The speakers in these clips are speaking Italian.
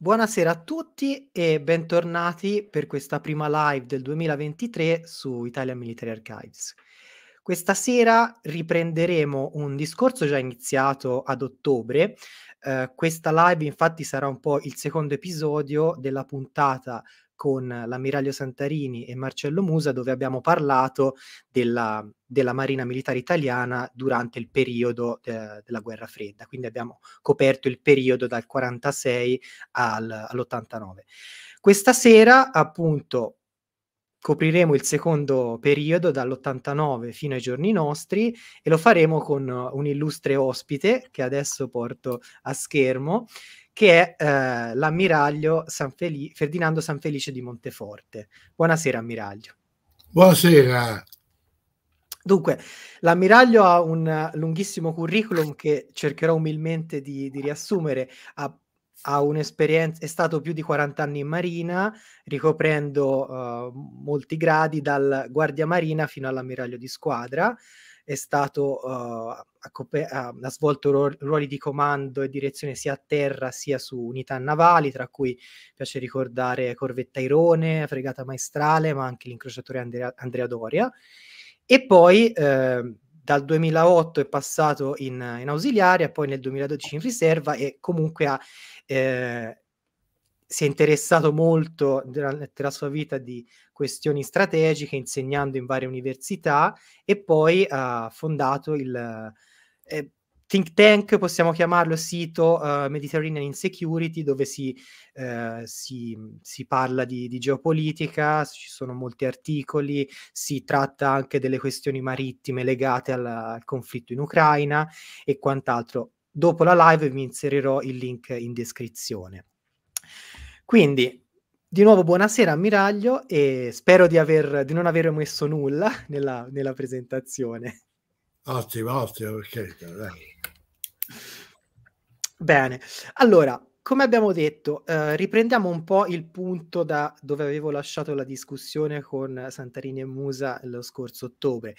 Buonasera a tutti e bentornati per questa prima live del 2023 su Italian Military Archives. Questa sera riprenderemo un discorso già iniziato ad ottobre. Eh, questa live infatti sarà un po' il secondo episodio della puntata con l'ammiraglio Santarini e Marcello Musa, dove abbiamo parlato della, della Marina Militare Italiana durante il periodo eh, della Guerra Fredda, quindi abbiamo coperto il periodo dal 46 al, all'89. Questa sera, appunto, copriremo il secondo periodo dall'89 fino ai giorni nostri e lo faremo con un illustre ospite che adesso porto a schermo che è eh, l'ammiraglio San Feli- Ferdinando Sanfelice di Monteforte. Buonasera, ammiraglio. Buonasera. Dunque, l'ammiraglio ha un lunghissimo curriculum che cercherò umilmente di, di riassumere. Ha, ha è stato più di 40 anni in marina, ricoprendo uh, molti gradi dal guardia marina fino all'ammiraglio di squadra è stato uh, ha, cop- ha, ha, svolto ro- ruoli di comando e direzione sia a terra sia su unità navali, tra cui piace ricordare Corvetta Irone, Fregata Maestrale, ma anche l'incrociatore Andrea, Andrea Doria. E poi eh, dal 2008 è passato in, in, ausiliaria, poi nel 2012 in riserva e comunque ha eh, si è interessato molto nella sua vita di questioni strategiche, insegnando in varie università e poi ha fondato il eh, think tank, possiamo chiamarlo sito uh, Mediterranean Insecurity, dove si, uh, si, si parla di, di, geopolitica, ci sono molti articoli, si tratta anche delle questioni marittime legate al, al conflitto in Ucraina e quant'altro. Dopo la live vi inserirò il link in descrizione. Quindi, di nuovo buonasera ammiraglio e spero di, aver, di non aver messo nulla nella, nella presentazione. Ottimo, ottimo, perché... Dai. Bene, allora, come abbiamo detto, eh, riprendiamo un po' il punto da dove avevo lasciato la discussione con Santarini e Musa lo scorso ottobre.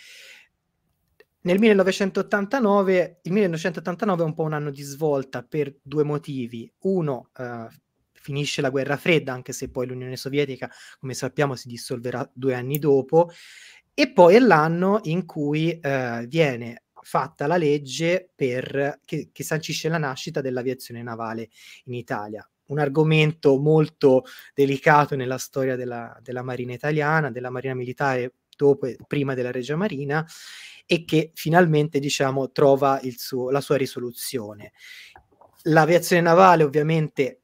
Nel 1989, il 1989 è un po' un anno di svolta per due motivi. Uno, eh, finisce la guerra fredda, anche se poi l'Unione Sovietica, come sappiamo, si dissolverà due anni dopo, e poi è l'anno in cui eh, viene fatta la legge per, che, che sancisce la nascita dell'aviazione navale in Italia. Un argomento molto delicato nella storia della, della Marina italiana, della Marina militare dopo e prima della Regia Marina e che finalmente diciamo, trova suo, la sua risoluzione. L'aviazione navale ovviamente eh,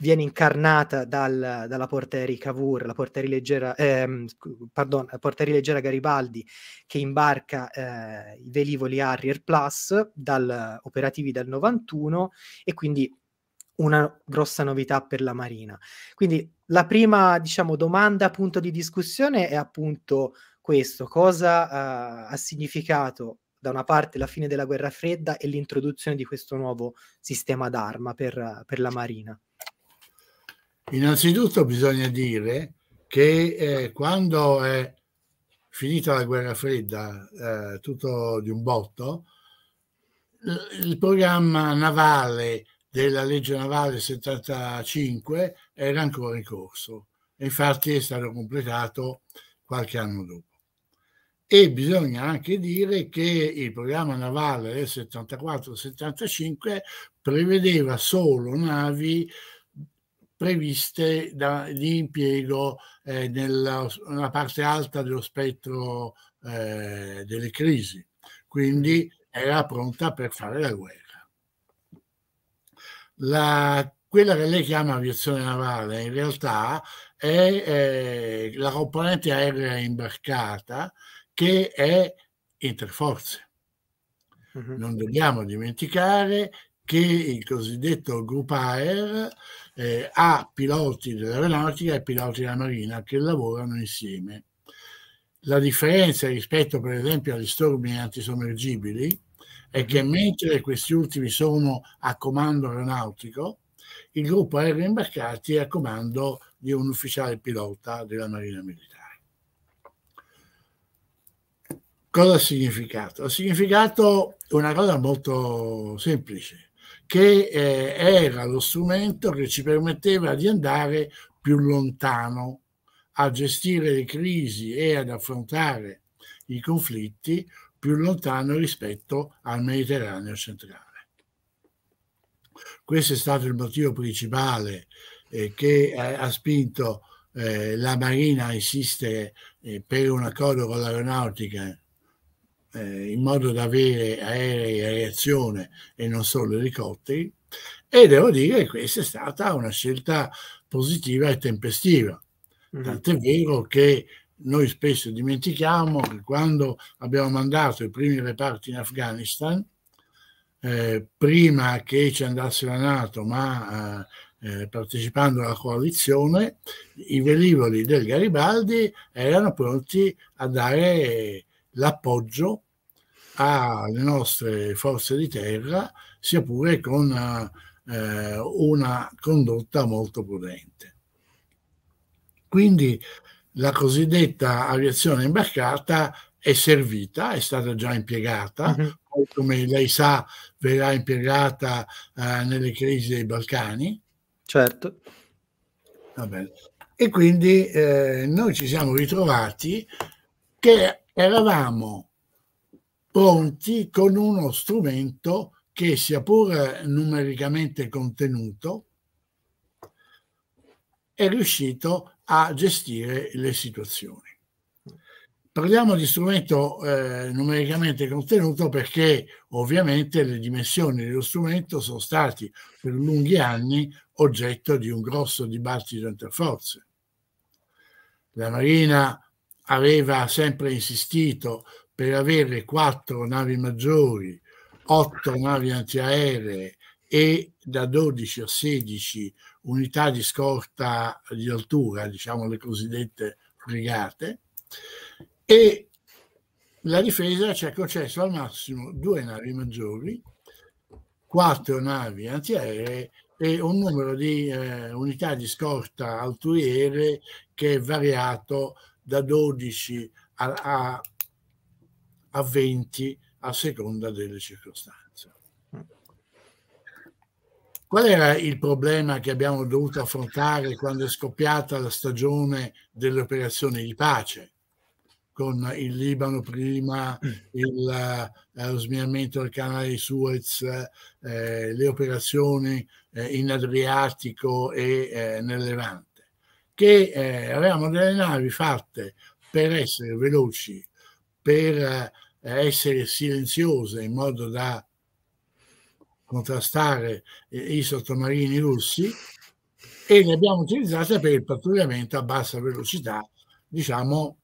viene incarnata dal, dalla porteri Cavour, la porteri leggera, ehm, pardon, la porteri leggera Garibaldi che imbarca eh, i velivoli Harrier Plus dal, operativi dal 91 e quindi una grossa novità per la Marina. Quindi la prima, diciamo, domanda appunto di discussione è appunto questo, cosa eh, ha significato da una parte la fine della guerra fredda e l'introduzione di questo nuovo sistema d'arma per, per la Marina? Innanzitutto bisogna dire che eh, quando è finita la guerra fredda, eh, tutto di un botto, il programma navale della legge navale 75 era ancora in corso infatti è stato completato qualche anno dopo. E bisogna anche dire che il programma navale del 74-75 prevedeva solo navi previste da, di impiego eh, nella, nella, parte alta dello spettro eh, delle crisi, quindi era pronta per fare la guerra. La, quella che lei chiama aviazione navale in realtà è eh, la componente aerea imbarcata che è interforze. Non dobbiamo dimenticare che il cosiddetto Group Air eh, ha piloti dell'aeronautica e piloti della marina che lavorano insieme. La differenza rispetto per esempio agli stormi antisommergibili è che mhm. mentre questi ultimi sono a comando aeronautico, il gruppo aereo imbarcati è a comando di un ufficiale pilota della Marina Militare. Cosa ha significato? Ha significato una cosa molto semplice che eh, era lo strumento che ci permetteva di andare più lontano a gestire le crisi e ad affrontare i conflitti più lontano rispetto al Mediterraneo centrale. Questo è stato il motivo principale eh, che eh, ha spinto eh, la Marina a insistere eh, per un accordo con l'aeronautica eh, in modo da avere aerei a reazione e non solo elicotteri e devo dire che questa è stata una scelta positiva e tempestiva. Mm-hmm. Tant'è vero che noi spesso dimentichiamo che quando abbiamo mandato i primi reparti in Afghanistan, eh, prima che ci andasse la Nato, ma eh, eh partecipando alla coalizione, i velivoli del Garibaldi erano pronti a dare l'appoggio alle nostre forze di terra, sia pure con eh, una condotta molto prudente. Quindi la cosiddetta aviazione imbarcata è servita, è stata già impiegata, mm-hmm. come lei sa verrà impiegata eh, nelle crisi dei Balcani. Certo. E quindi eh, noi ci siamo ritrovati che eravamo pronti con uno strumento che sia pur numericamente contenuto, è riuscito a gestire le situazioni. Parliamo di strumento eh, numericamente contenuto perché ovviamente le dimensioni dello strumento sono stati per lunghi anni oggetto di un grosso dibattito interforze. La Marina aveva sempre insistito per avere quattro navi maggiori, otto navi antiaeree e da 12 a 16 unità di scorta di altura, diciamo le cosiddette fregate, e la difesa ci ha concesso al massimo due navi maggiori, quattro navi antiaeree e un numero di eh, unità di scorta alturiere che è variato da 12 a, a a 20 a seconda delle circostanze. Qual era il problema che abbiamo dovuto affrontare quando è scoppiata la stagione delle operazioni di pace? Con il Libano prima, mm. il, eh, lo sminamento del canale di Suez, eh, le operazioni eh, in Adriatico e eh, nel Levante, che eh, avevamo delle navi fatte per essere veloci, per eh, essere silenziose in modo da contrastare i sottomarini russi e le abbiamo utilizzate per il pattugliamento a bassa velocità, diciamo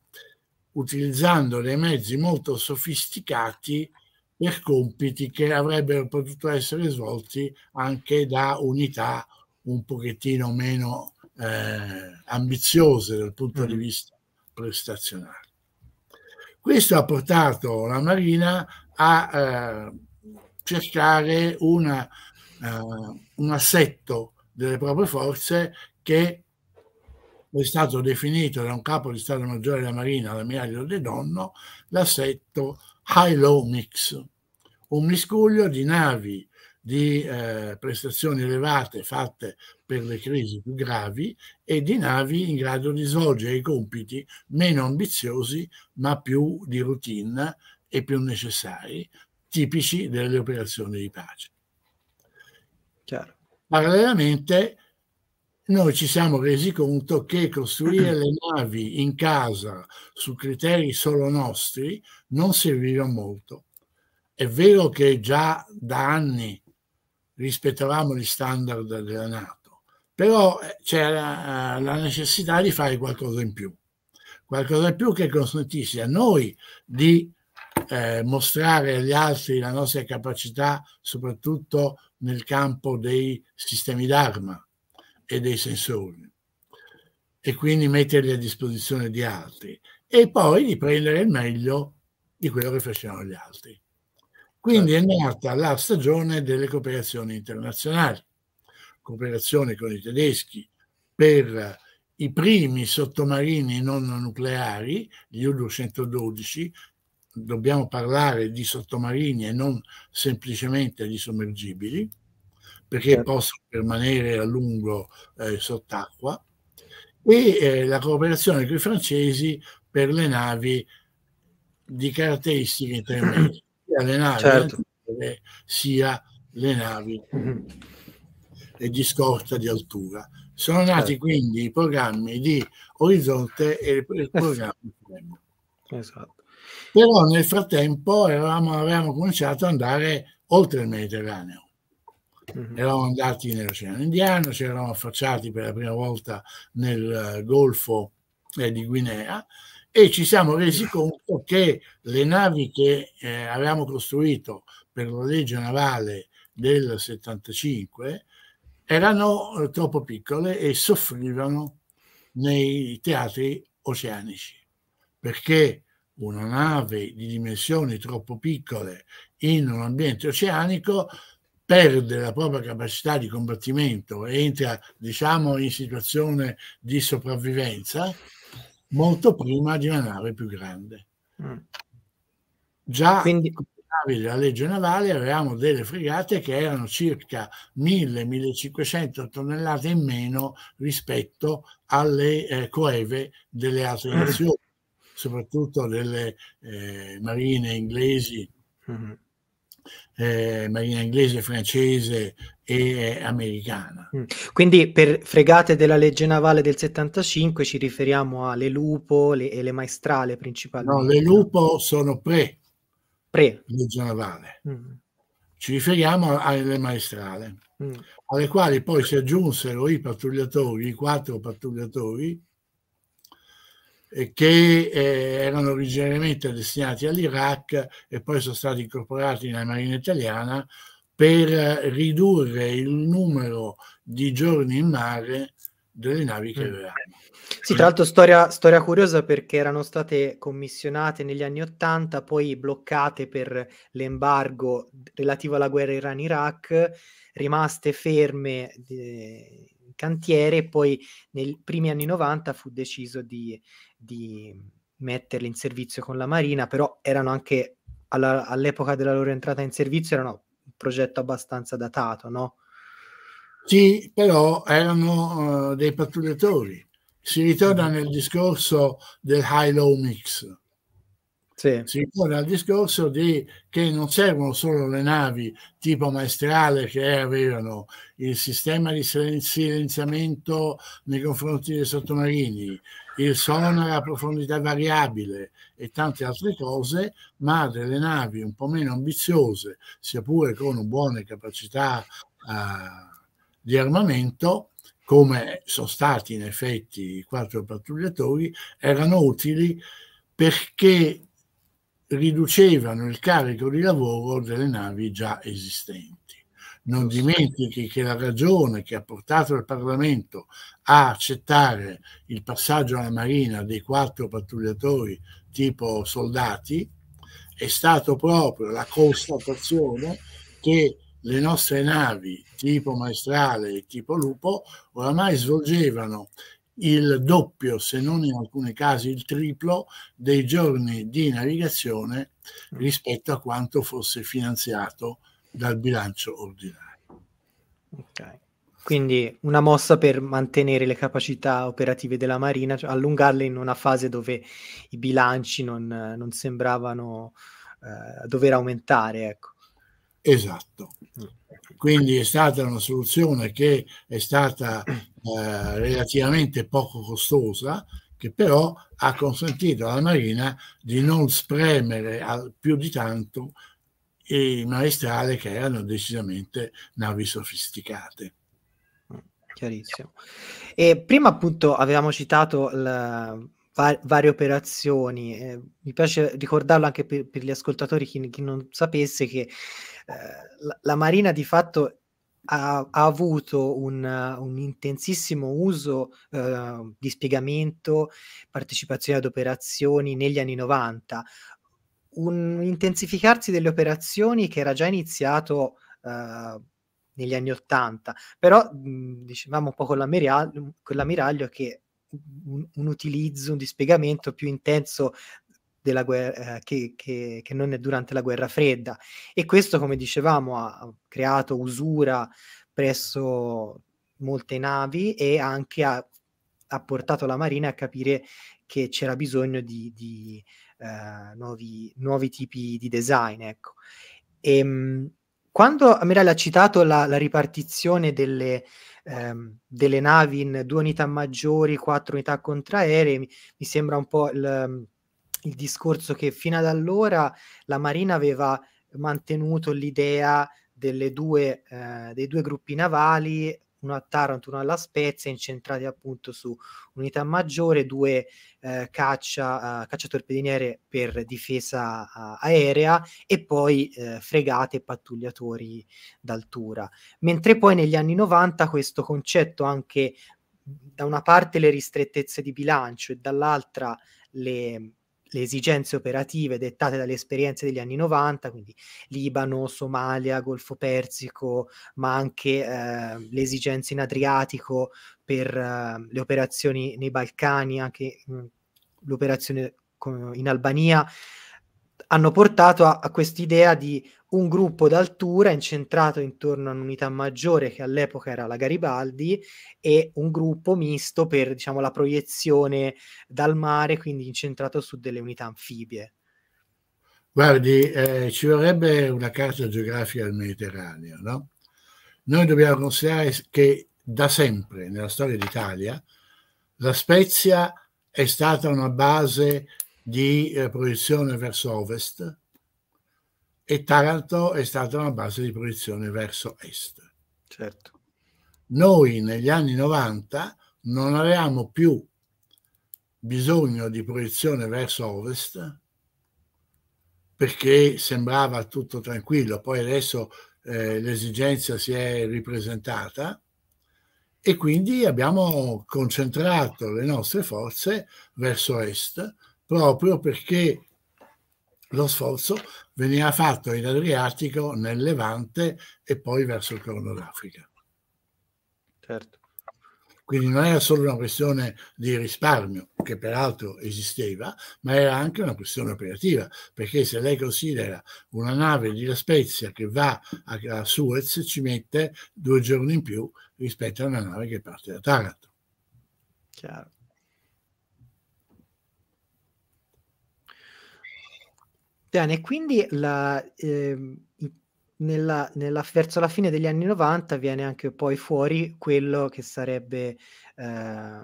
utilizzando dei mezzi molto sofisticati per compiti che avrebbero potuto essere svolti anche da unità un pochettino meno eh, ambiziose dal punto di mm. vista prestazionale. Questo ha portato la Marina a eh, cercare una, eh, un assetto delle proprie forze che è stato definito da un capo di Stato Maggiore della Marina, l'ammiraglio De Donno, l'assetto high-low mix, un miscuglio di navi di eh, prestazioni elevate fatte per le crisi più gravi e di navi in grado di svolgere i compiti meno ambiziosi ma più di routine e più necessari, tipici delle operazioni di pace. Chiaro. Parallelamente noi ci siamo resi conto che costruire le navi in casa su criteri solo nostri non serviva molto. È vero che già da anni rispettavamo gli standard della Nato, però eh, c'era eh, la necessità di fare qualcosa in più, qualcosa in più che consentisse a noi di eh, mostrare agli altri la nostra capacità, soprattutto nel campo dei sistemi d'arma e dei sensori, e quindi metterli a disposizione di altri, e poi di prendere il meglio di quello che facevano gli altri. Quindi certo. è nata la stagione delle cooperazioni internazionali, cooperazione con i tedeschi per i primi sottomarini non nucleari, gli U-212, dobbiamo parlare di sottomarini e non semplicemente di sommergibili, perché certo. possono permanere a lungo eh, sott'acqua, e eh, la cooperazione con i francesi per le navi di caratteristiche intermedie. Eh, certo. sia le navi certo. Mhm. antiche, sia le navi mm di scorta di altura. Sono certo. nati quindi i programmi di Orizzonte e il programma di Fremmo. Esatto. Però nel frattempo eravamo, avevamo cominciato ad andare oltre il Mediterraneo. Mm-hmm. Eravamo andati nell'Oceano Indiano, ci eravamo affacciati per la prima volta nel eh, Golfo eh, di Guinea e ci siamo resi conto che le navi che eh, avevamo costruito per la legge navale del 75 erano eh, troppo piccole e soffrivano nei teatri oceanici perché una nave di dimensioni troppo piccole in un ambiente oceanico perde la propria capacità di combattimento e entra diciamo in situazione di sopravvivenza molto prima di una nave più grande. Mm. Già Quindi... la legge navale avevamo delle fregate che erano circa 1000-1500 tonnellate in meno rispetto alle eh, coeve delle altre mm. nazioni, soprattutto delle eh, marine inglesi. Mm eh, marina inglese, francese e eh, americana. Mm. Quindi per fregate della legge navale del 75 ci riferiamo alle Lupo le, e le Maestrale principalmente. No, le Lupo sono pre, pre. legge navale. Mm. Ci riferiamo alle Maestrale, mm. alle quali poi si aggiunsero i pattugliatori, i quattro pattugliatori, eh, che eh, erano originariamente destinati all'Iraq e poi sono stati incorporati nella Marina italiana per ridurre il numero di giorni in mare delle navi che mm. avevamo. Sì, tra l'altro storia, storia, curiosa perché erano state commissionate negli anni Ottanta, poi bloccate per l'embargo relativo alla guerra Iran-Iraq, rimaste ferme eh, in cantiere, e poi nei primi anni 90 fu deciso di di metterli in servizio con la Marina, però erano anche alla, all'epoca della loro entrata in servizio erano un progetto abbastanza datato, no? Sì, però erano uh, dei pattugliatori. Si ritorna mm. nel discorso del high-low mix. Sì. Si ritorna al discorso di, che non servono solo le navi tipo maestrale che avevano il sistema di silenziamento nei confronti dei sottomarini, il e la profondità variabile e tante altre cose, ma delle navi un po' meno ambiziose, sia pure con buone capacità eh, di armamento, come sono stati in effetti i quattro pattugliatori, erano utili perché riducevano il carico di lavoro delle navi già esistenti. Non dimentichi che la ragione che ha portato il Parlamento a accettare il passaggio alla Marina dei quattro pattugliatori tipo soldati è stata proprio la constatazione che le nostre navi tipo maestrale e tipo lupo oramai svolgevano il doppio, se non in alcuni casi il triplo, dei giorni di navigazione mm. rispetto a quanto fosse finanziato dal bilancio ordinario. Okay. Quindi una mossa per mantenere le capacità operative della Marina, cioè allungarle in una fase dove i bilanci non, non sembravano eh, dover aumentare. Ecco. Esatto. Quindi è stata una soluzione che è stata eh, relativamente poco costosa, che però ha consentito alla Marina di non spremere al, più di tanto e maestrale che erano decisamente navi sofisticate. Chiarissimo. E prima appunto avevamo citato la, va, varie operazioni, eh, mi piace ricordarlo anche per, per gli ascoltatori, chi, chi, non sapesse che eh, la, la, Marina di fatto ha, ha avuto un, un, intensissimo uso eh, di spiegamento, partecipazione ad operazioni negli anni 90 un intensificarsi delle operazioni che era già iniziato eh, negli anni Ottanta, però mh, mhmm, dicevamo un po' con, l'ammiraglio, con l'ammiraglio che un, un, utilizzo, un dispiegamento più intenso della guerra, eh, che, che, che, non è durante la guerra fredda e questo come dicevamo ha, creato usura presso molte navi e anche ha, ha, portato la Marina a capire che c'era bisogno di, di eh, nuovi, nuovi, tipi di design. Ecco. E, ehm, quando Amirel ha citato la, la ripartizione delle, ehm, delle, navi in due unità maggiori, quattro unità contraeree, mi, mi sembra un po' il, il, discorso che fino ad allora la Marina aveva mantenuto l'idea due, eh, dei due gruppi navali uno a Taranto, uno alla Spezia, incentrati appunto su unità maggiore, due eh, caccia, eh, cacciatorpediniere per difesa eh, aerea e poi eh, fregate e pattugliatori d'altura. Mentre poi negli anni 90 questo concetto anche da una parte le ristrettezze di bilancio e dall'altra le le esigenze operative dettate dalle esperienze degli anni 90, quindi Libano, Somalia, Golfo Persico, ma anche eh, le esigenze in Adriatico per eh, le operazioni nei Balcani, anche mh, l'operazione con, in Albania, hanno portato a, a quest'idea di un gruppo d'altura incentrato intorno a un'unità maggiore che all'epoca era la Garibaldi e un gruppo misto per diciamo, la proiezione dal mare, quindi incentrato su delle unità anfibie. Guardi, eh, ci vorrebbe una carta geografica del Mediterraneo, no? Noi dobbiamo considerare che da sempre nella storia d'Italia la Spezia è stata una base di eh, proiezione verso ovest e Taranto è stata una base di proiezione verso est. Certo. Noi negli anni 90 non avevamo più bisogno di proiezione verso ovest perché sembrava tutto tranquillo, poi adesso eh, l'esigenza si è ripresentata e quindi abbiamo concentrato le nostre forze verso est proprio perché lo sforzo veniva fatto in Adriatico, nel Levante e poi verso il Corno d'Africa. Certo. Quindi non era solo una questione di risparmio, che peraltro esisteva, ma era anche una questione operativa, perché se lei considera una nave di La Spezia che va a, Suez ci mette due giorni in più rispetto a una nave che parte da Taranto. Chiaro. Bene, quindi la, eh, nella, nella, verso la fine degli anni 90 viene anche poi fuori quello che sarebbe, eh,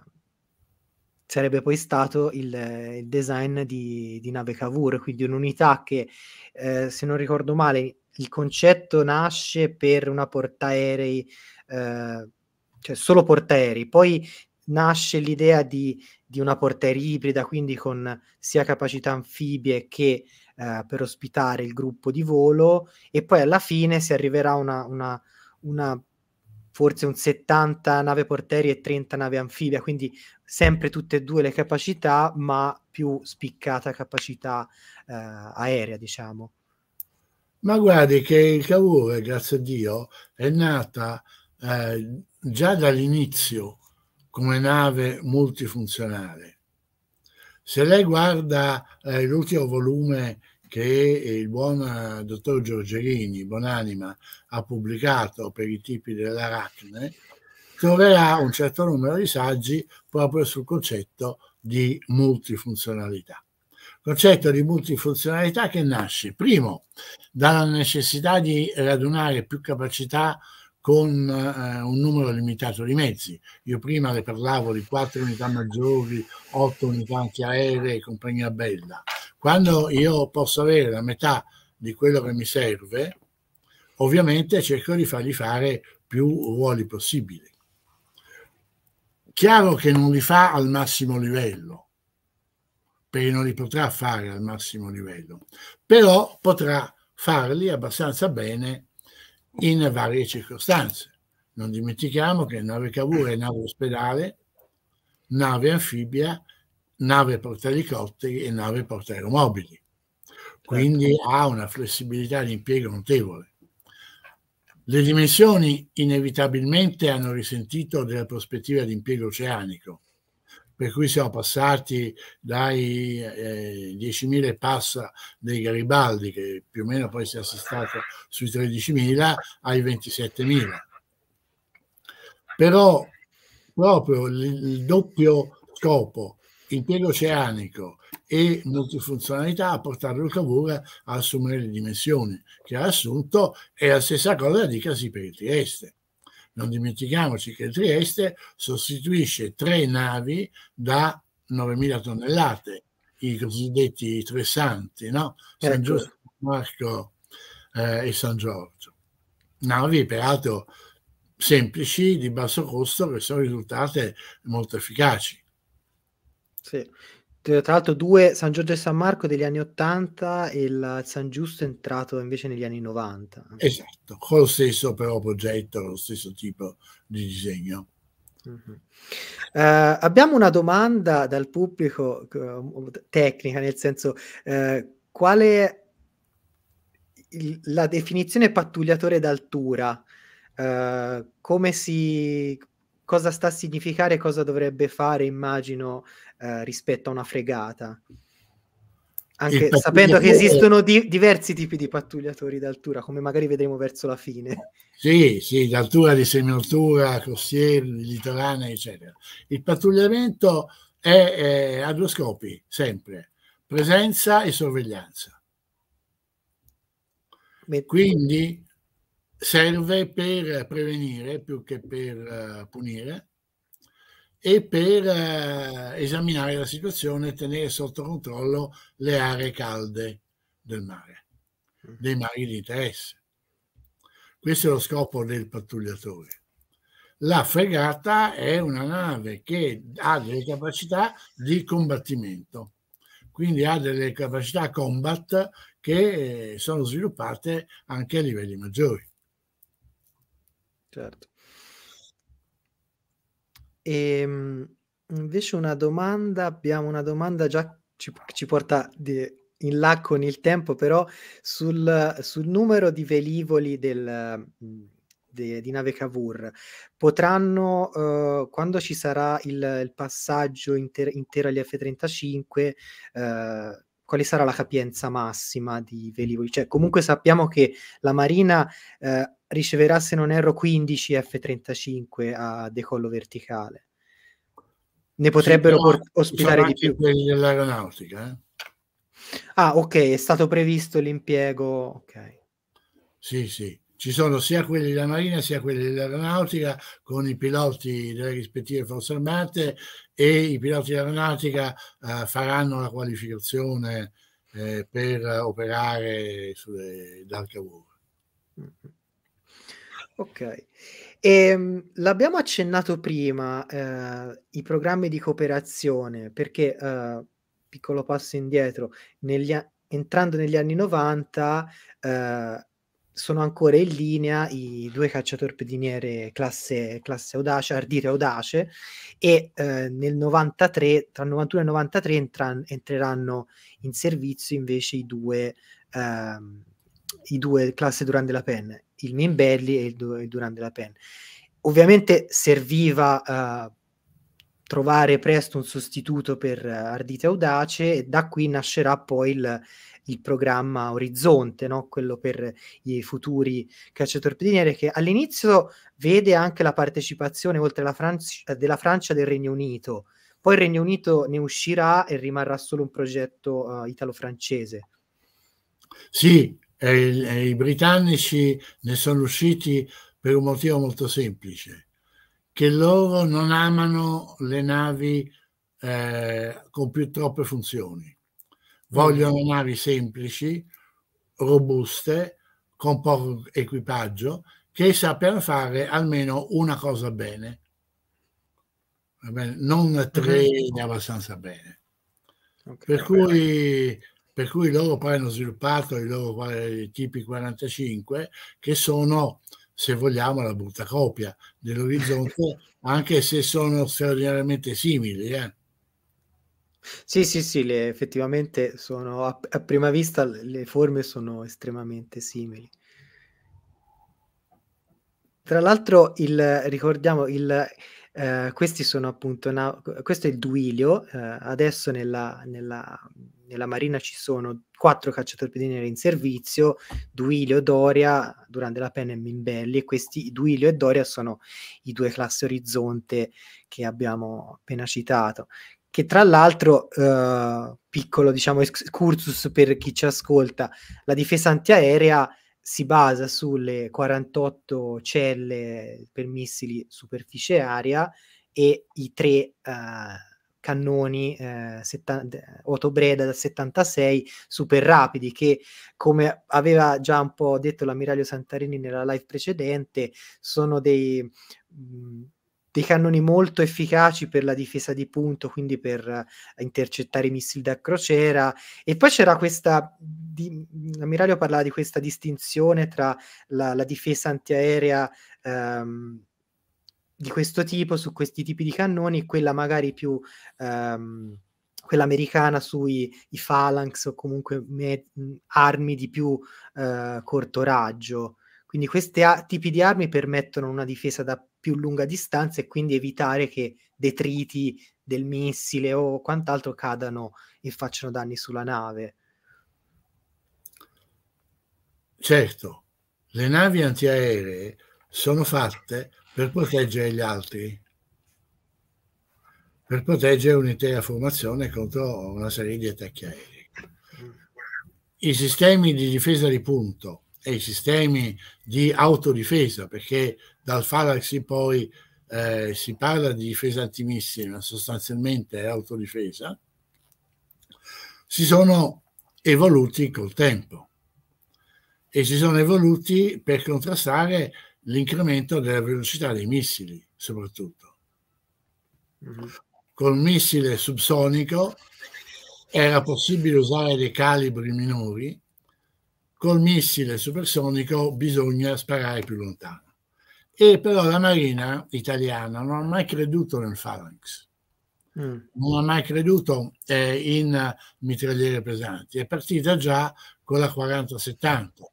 sarebbe poi stato il, il design di, di, nave Cavour, quindi un'unità che, eh, se non ricordo male, il concetto nasce per una portaerei, eh, cioè solo portaerei, poi nasce l'idea di, di una portaerei ibrida, quindi con sia capacità anfibie che eh, per ospitare il gruppo di volo e poi alla fine si arriverà una, una, una forse un 70 nave porteri e 30 nave anfibia, quindi sempre tutte e due le capacità, ma più spiccata capacità eh, aerea, diciamo. Ma guardi che il Cavour, grazie a Dio, è nata eh, già dall'inizio come nave multifunzionale se lei guarda eh, l'ultimo volume che il buon eh, dottor Giorgerini, buonanima, ha pubblicato per i tipi dell'aracne, troverà un certo numero di saggi proprio sul concetto di multifunzionalità. Concetto di multifunzionalità che nasce, primo, dalla necessità di radunare più capacità con eh, un numero limitato di mezzi. Io prima le parlavo di quattro unità maggiori, otto unità antiaeree e compagnia bella. Quando io posso avere la metà di quello che mi serve, ovviamente cerco di fargli fare più ruoli possibili. Chiaro che non li fa al massimo livello, perché non li potrà fare al massimo livello, però potrà farli abbastanza bene in varie circostanze. Non dimentichiamo che nave cavour è nave ospedale, nave anfibia, nave porta elicotteri e nave porta aeromobili. Quindi certo. ha una flessibilità di impiego notevole. Le dimensioni inevitabilmente hanno risentito della prospettiva di impiego oceanico, per cui siamo passati dai eh, 10.000 passa dei Garibaldi, che più o meno poi si è assestato sui 13.000, ai 27.000. Però proprio il, il doppio scopo, impiego oceanico e multifunzionalità, ha portato il Cavour a assumere le dimensioni che ha assunto e la stessa cosa dicasi per il Trieste non dimentichiamoci che Trieste sostituisce tre navi da 9.000 tonnellate, i cosiddetti tre santi, no? San ecco. Giusto, Marco eh, e San Giorgio. Navi peraltro semplici, di basso costo, che sono risultate molto efficaci. Sì, tra l'altro due San Giorgio e San Marco degli anni 80 e il San Giusto è entrato invece negli anni 90. Esatto, con lo stesso però progetto, lo stesso tipo di disegno. Uh-huh. Uh, abbiamo una domanda dal pubblico um, tecnica, nel senso uh, eh, quale la definizione pattugliatore d'altura, eh, come si, cosa sta a significare, cosa dovrebbe fare, immagino, eh, rispetto a una fregata. Anche sapendo che esistono di- diversi tipi di pattugliatori d'altura, come magari vedremo verso la fine. Sì, sì, d'altura, di semialtura, costieri, litorane, eccetera. Il pattugliamento è, è a due scopi, sempre, presenza e sorveglianza. Quindi serve per prevenire più che per uh, punire e per eh, esaminare la situazione e tenere sotto controllo le aree calde del mare, mm. dei mari di interesse. Questo è lo scopo del pattugliatore. La fregata è una nave che ha delle capacità di combattimento, quindi ha delle capacità combat che eh, sono sviluppate anche a livelli maggiori. Certo. E ehm, invece una domanda, abbiamo una domanda già ci, ci porta di, in là con il tempo, però sul, sul numero di velivoli del, mm, de, di nave Cavour, potranno, eh, quando ci sarà il, il passaggio inter, intero agli F-35, eh, quale sarà la capienza massima di velivoli? Cioè, comunque sappiamo che la Marina eh, riceverà, se non erro, 15 F-35 a decollo verticale. Ne potrebbero sì, ospitare di più. quelli dell'aeronautica. Eh? Ah, ok, è stato previsto l'impiego. Ok. Sì, sì. Ci sono sia quelli della Marina sia quelli dell'aeronautica con i piloti delle rispettive forze armate e i piloti dell'aeronautica eh, faranno la qualificazione eh, per operare sulle, dal cavolo. Mm-hmm. Ok, e, ehm, l'abbiamo accennato prima, eh, i programmi di cooperazione, perché, eh, piccolo passo indietro, negli entrando negli anni 90 eh, sono ancora in linea i due cacciatorpediniere classe, classe audace, ardite audace, e eh, nel 93, tra il 91 e il 93 entran- entreranno in servizio invece i due... Ehm, i due classe Durand della Penne, il Mimbelli e il, il Durand della Pen. Ovviamente serviva uh, trovare presto un sostituto per uh, Ardite Audace e da qui nascerà poi il, il programma Orizzonte, no? quello per i futuri cacciatorpedinieri, che all'inizio vede anche la partecipazione, oltre alla Francia, della Francia, del Regno Unito. Poi il Regno Unito ne uscirà e rimarrà solo un progetto uh, italo-francese. Sì, e i britannici ne sono usciti per un motivo molto semplice, che loro non amano le navi eh, con più troppe funzioni, mm. vogliono navi semplici, robuste, con poco equipaggio, che sappiano fare almeno una cosa bene, bene? non mm-hmm. tre abbastanza bene. Okay, per cui per cui loro poi hanno sviluppato i loro i tipi 45 che sono, se vogliamo, la brutta copia dell'orizzonte, anche se sono straordinariamente simili. Eh. Sì, sì, sì, le, effettivamente sono, a, a prima vista le forme sono estremamente simili. Tra l'altro, il, ricordiamo, il, eh, questi sono appunto, una, questo è il duilio, eh, adesso nella, nella nella Marina ci sono quattro cacciatorpedinieri in servizio, Duilio, Doria, durante la Penna e Mimbelli, e questi Duilio e Doria sono i due classi orizzonte che abbiamo appena citato. Che tra l'altro, eh, piccolo diciamo excursus per chi ci ascolta, la difesa antiaerea si basa sulle 48 celle per missili superficie aria e i tre... Eh, cannoni eh, setan- Otobreda del 76 super rapidi che come aveva già un po' detto l'ammiraglio Santarini nella live precedente sono dei, mh, mm, dei cannoni molto efficaci per la difesa di punto quindi per uh, intercettare i missili da crociera e poi c'era questa di, mm, l'ammiraglio parlava di questa distinzione tra la, la difesa antiaerea um, di questo tipo su questi tipi di cannoni, quella magari più ehm, quella americana sui phalanx o comunque me- armi di più eh, corto raggio. Quindi questi a- tipi di armi permettono una difesa da più lunga distanza e quindi evitare che detriti del missile o quant'altro cadano e facciano danni sulla nave. Certo, le navi antiaeree sono fatte per proteggere gli altri, per proteggere un'intera formazione contro una serie di attacchi aerei. I sistemi di difesa di punto e i sistemi di autodifesa, perché dal Falaxy poi eh, si parla di difesa antimissile, sostanzialmente è autodifesa, si sono evoluti col tempo e si sono evoluti per contrastare l'incremento della velocità dei missili, soprattutto. Mm-hmm. Col missile subsonico era possibile usare dei calibri minori, col missile supersonico bisogna sparare più lontano. E però la Marina italiana non ha mai creduto nel Phalanx. Mm. Non ha mai creduto eh, in mitragliere pesanti, è partita già con la 4070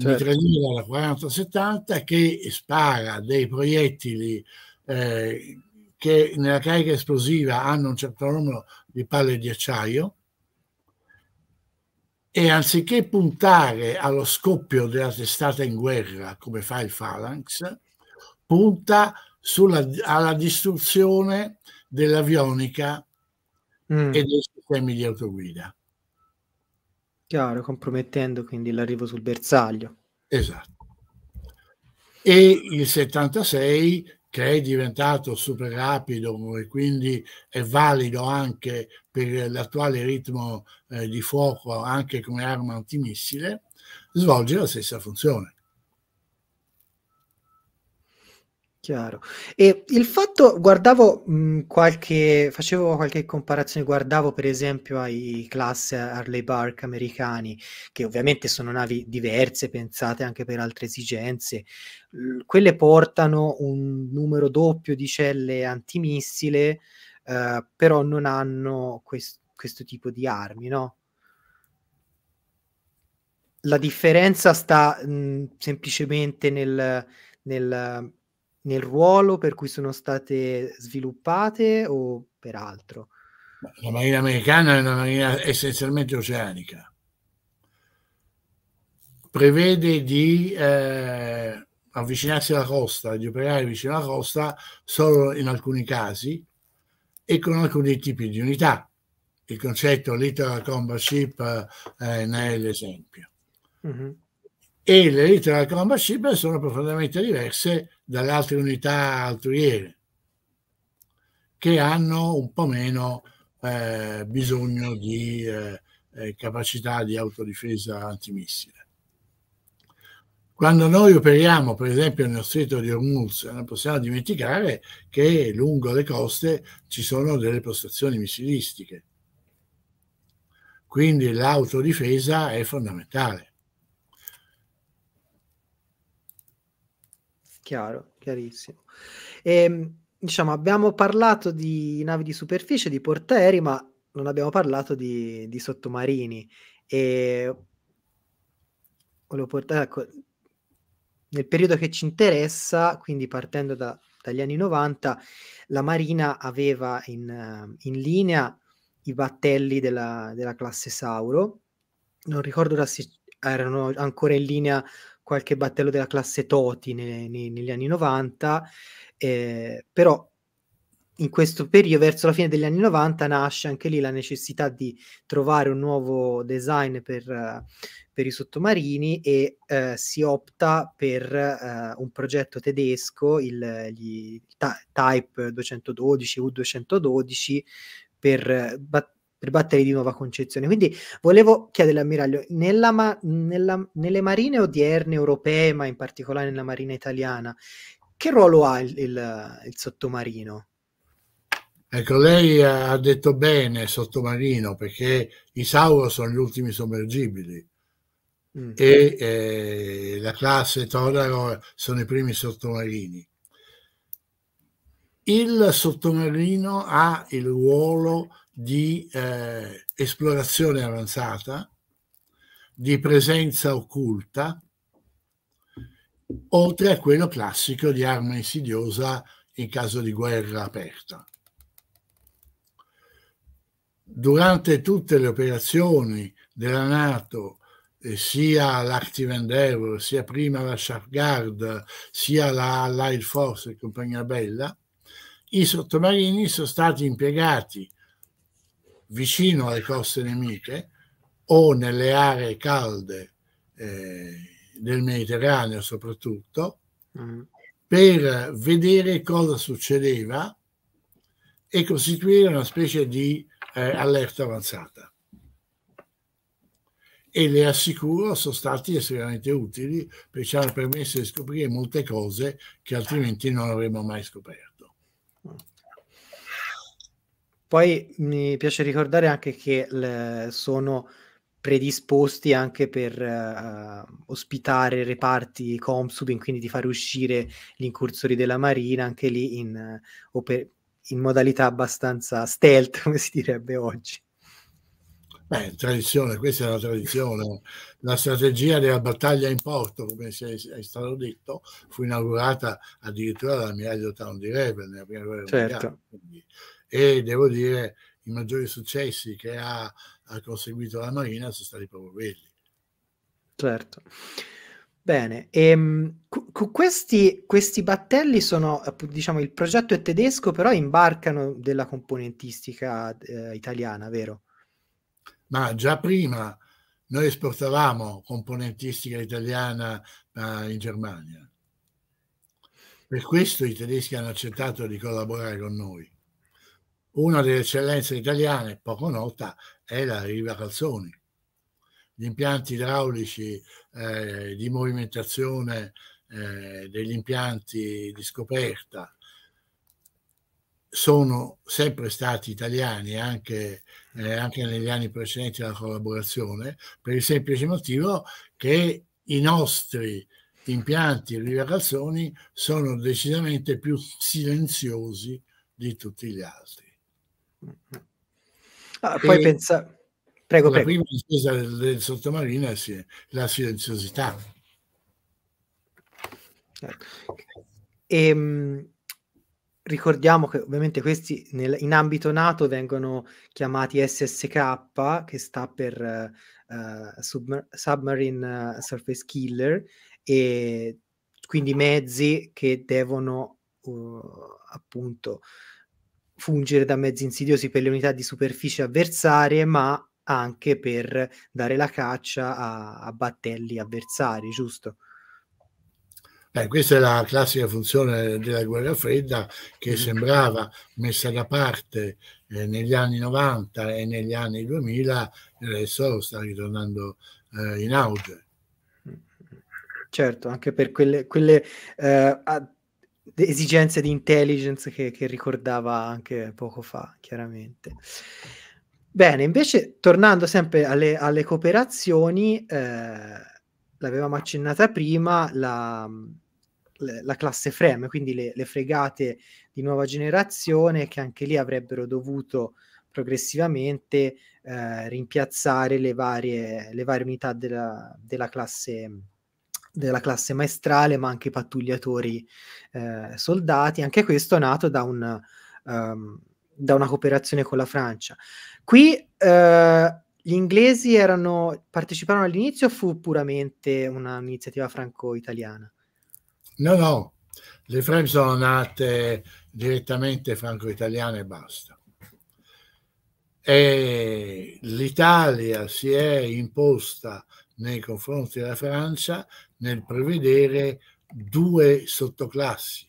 cioè certo. mitragliera alla 4070 che spara dei proiettili eh, che nella carica esplosiva hanno un certo numero di palle di acciaio e anziché puntare allo scoppio della testata in guerra come fa il Phalanx, punta sulla, alla distruzione dell'avionica mm. e dei sistemi di autoguida. Chiaro, compromettendo quindi l'arrivo sul bersaglio. Esatto. E il 76 che è diventato super rapido e quindi è valido anche per l'attuale ritmo eh, di fuoco anche come arma antimissile, svolge la stessa funzione. Chiaro. E il fatto, guardavo mh, qualche, facevo qualche comparazione, guardavo per esempio ai class Harley Bark americani, che ovviamente sono navi diverse, pensate anche per altre esigenze. quelle portano un numero doppio di celle antimissile, eh, però non hanno quest- questo tipo di armi, no? La differenza sta mh, semplicemente nel, nel nel ruolo per cui sono state sviluppate o per altro? La marina americana è una marina essenzialmente oceanica. Prevede di eh, avvicinarsi alla costa, di operare vicino alla costa solo in alcuni casi e con alcuni tipi di unità. Il concetto Little Combat Ship eh, ne è l'esempio. Mm-hmm e le elite della combat ship sono profondamente diverse dalle altre unità altruriere che hanno un po' meno eh, bisogno di eh, eh, capacità di autodifesa antimissile. Quando noi operiamo, per esempio, nello stretto di Hormuz, non possiamo dimenticare che lungo le coste ci sono delle postazioni missilistiche. Quindi l'autodifesa è fondamentale chiaro, chiarissimo. E, ehm, diciamo, abbiamo parlato di navi di superficie, di portaerei, ma non abbiamo parlato di, di sottomarini. E volevo portare, ecco, nel periodo che ci interessa, quindi partendo da, dagli anni 90, la Marina aveva in, in linea i battelli della, della, classe Sauro. Non ricordo ora se erano ancora in linea qualche battello della classe Toti ne, ne, negli anni 90, eh, però in questo periodo, verso la fine degli anni 90, nasce anche lì la necessità di trovare un nuovo design per, eh, per i sottomarini e eh, si opta per eh, un progetto tedesco, il gli, Type 212, U212, per, eh, bat, per battere di nuova concezione. Quindi volevo chiedere all'ammiraglio, nella, nella, nelle marine odierne europee, ma in particolare nella marina italiana, che ruolo ha il, il, il sottomarino? Ecco, lei ha detto bene sottomarino perché i Sauro sono gli ultimi sommergibili mm. e eh, la classe Todaro sono i primi sottomarini. Il sottomarino ha il ruolo di eh, esplorazione avanzata, di presenza occulta, oltre a quello classico di arma insidiosa in caso di guerra aperta. Durante tutte le operazioni della Nato, eh, sia l'Active Endeavour, sia prima la Sharp Guard, sia la Allied Force e compagnia bella, i sottomarini sono stati impiegati vicino alle coste nemiche o nelle aree calde eh, del Mediterraneo soprattutto, mm. per vedere cosa succedeva e costituire una specie di eh, allerta avanzata. E le assicuro sono stati estremamente utili perché ci hanno permesso di scoprire molte cose che altrimenti non avremmo mai scoperto. Poi mi piace ricordare anche che le, sono predisposti anche per uh, ospitare reparti Comsubin, quindi di fare uscire gli incursori della Marina anche lì in, uh, oper- in modalità abbastanza stealth, come si direbbe oggi. Beh, tradizione, questa è la tradizione. La strategia della battaglia in porto, come è stato detto, fu inaugurata addirittura dall'ammiraglio Town di Reven nella prima guerra certo. mondiale. Quindi e devo dire i maggiori successi che ha, ha conseguito la Marina sono stati proprio quelli. Certo. Bene, e, ehm, cu- questi, questi, battelli sono, diciamo, il progetto è tedesco, però imbarcano della componentistica eh, italiana, vero? Ma già prima noi esportavamo componentistica italiana eh, in Germania. Per questo i tedeschi hanno accettato di collaborare con noi. Una delle eccellenze italiane poco nota è la Riva Calzoni. Gli impianti idraulici eh, di movimentazione eh, degli impianti di scoperta sono sempre stati italiani anche, eh, anche negli anni precedenti alla collaborazione per il semplice motivo che i nostri impianti Riva Calzoni sono decisamente più silenziosi di tutti gli altri. Ah, poi pensa... Prego, la prego. prima difesa del, del sottomarino è la silenziosità. E, ecco. ehm, ricordiamo che ovviamente questi nel, in ambito NATO vengono chiamati SSK, che sta per uh, eh, eh, Submar- Submarine eh, Surface Killer, e quindi mezzi che devono uh, appunto fungere da mezzi insidiosi per le unità di superficie avversarie, ma anche per dare la caccia a, a battelli avversari, giusto? Beh, questa è la classica funzione della guerra fredda che mm-hmm. sembrava messa da parte eh, negli anni 90 e negli anni 2000 e adesso sta ritornando eh, in auge. Mm-hmm. Certo, anche per quelle, quelle eh, esigenze di intelligence che, che, ricordava anche poco fa, chiaramente. Bene, invece tornando sempre alle, alle cooperazioni, eh, l'avevamo accennata prima, la, la classe frame, quindi le, le, fregate di nuova generazione che anche lì avrebbero dovuto progressivamente eh, rimpiazzare le varie, le varie unità della, della classe della classe maestrale, ma anche i pattugliatori eh, soldati. Anche questo è nato da, un, um, da, una cooperazione con la Francia. Qui eh, gli inglesi erano, parteciparono all'inizio o fu puramente un'iniziativa franco-italiana? No, no, le Frem sono nate direttamente franco-italiane e basta. E l'Italia si è imposta nei confronti della Francia nel prevedere due sottoclassi.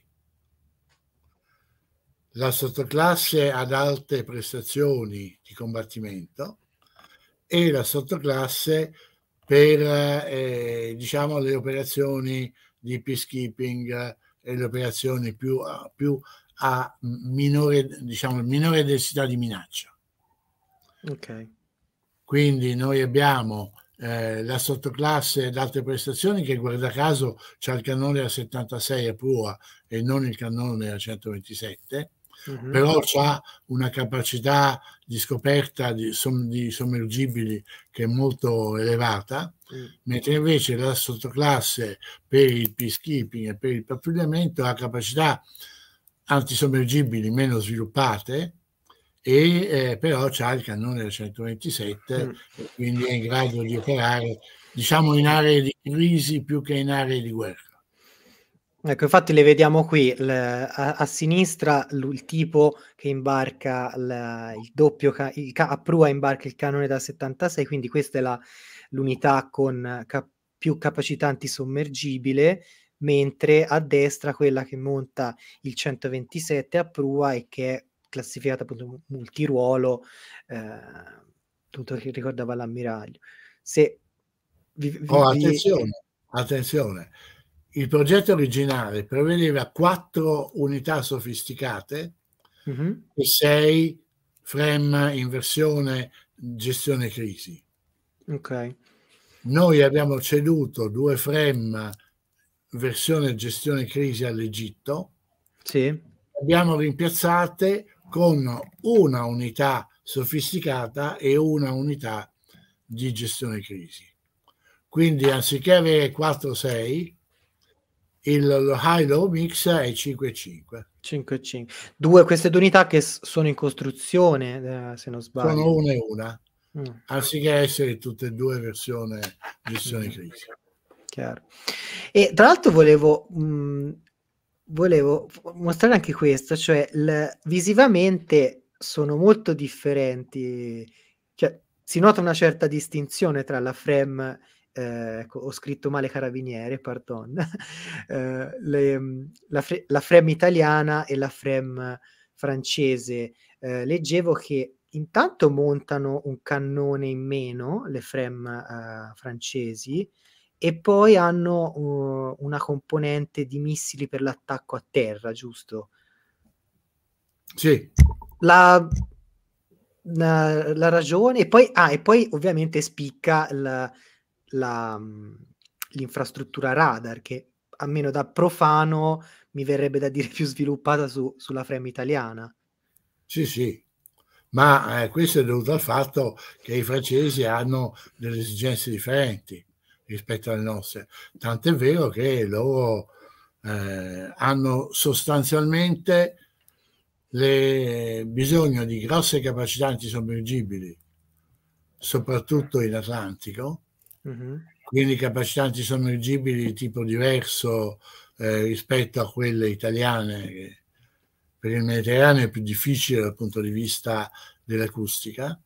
La sottoclasse ad alte prestazioni di combattimento e la sottoclasse per eh, diciamo, le operazioni di peacekeeping e le operazioni più, più a minore, diciamo, minore densità di minaccia. Okay. Quindi noi abbiamo eh, la sottoclasse ad alte prestazioni che guarda caso c'è il cannone a 76 a prua e non il cannone a 127 mm-hmm. però ha una capacità di scoperta di, som- di, sommergibili che è molto elevata mm. mentre invece la sottoclasse per il peacekeeping e per il pattugliamento ha capacità antisommergibili meno sviluppate e eh, però ha il cannone del 127 mm. quindi è in grado di operare diciamo in aree di crisi più che in aree di guerra. Ecco, infatti le vediamo qui, le, a, a, sinistra il tipo che imbarca la, il doppio, ca, il, a prua imbarca il cannone da 76, quindi questa è la, l'unità con cap, più capacità antisommergibile, mentre a destra quella che monta il 127 a prua e che è classificata appunto multiruolo, eh, tutto che ricordava l'ammiraglio. Se vi, vi, oh, attenzione, vi... attenzione, il progetto originale prevedeva quattro unità sofisticate mm-hmm. e sei frame in versione gestione crisi. Ok. Noi abbiamo ceduto due frame versione gestione crisi all'Egitto. Sì. Abbiamo rimpiazzate con una unità sofisticata e una unità di gestione crisi. Quindi anziché avere 4-6, il high-low mix è 5-5. 5-5. Due queste due unità che sono in costruzione, eh, se non sbaglio. Sono una e una, mm. anziché essere tutte e due versione gestione crisi. Chiaro. E tra l'altro volevo mh, mm, volevo mostrare anche questo, cioè l- visivamente sono molto differenti, cioè si nota una certa distinzione tra la frame, eh, ecco, ho scritto male carabiniere, pardon, eh, le, la, fre- la, frame italiana e la frame francese. Eh, leggevo che intanto montano un cannone in meno le frame eh, francesi, e poi hanno uh, una componente di missili per l'attacco a terra, giusto? Sì. La, la, la ragione, e poi, ah, e poi ovviamente spicca la, mhmm, l'infrastruttura radar, che almeno da profano mi verrebbe da dire più sviluppata su, sulla frame italiana. Sì, sì, ma eh, questo è dovuto al fatto che i francesi hanno delle esigenze differenti rispetto alle nostre. Tant'è vero che loro eh, hanno sostanzialmente le, bisogno di grosse capacità antisommergibili, soprattutto in Atlantico, mm-hmm. quindi capacità antisommergibili di tipo diverso eh, rispetto a quelle italiane, che per il Mediterraneo è più difficile dal punto di vista dell'acustica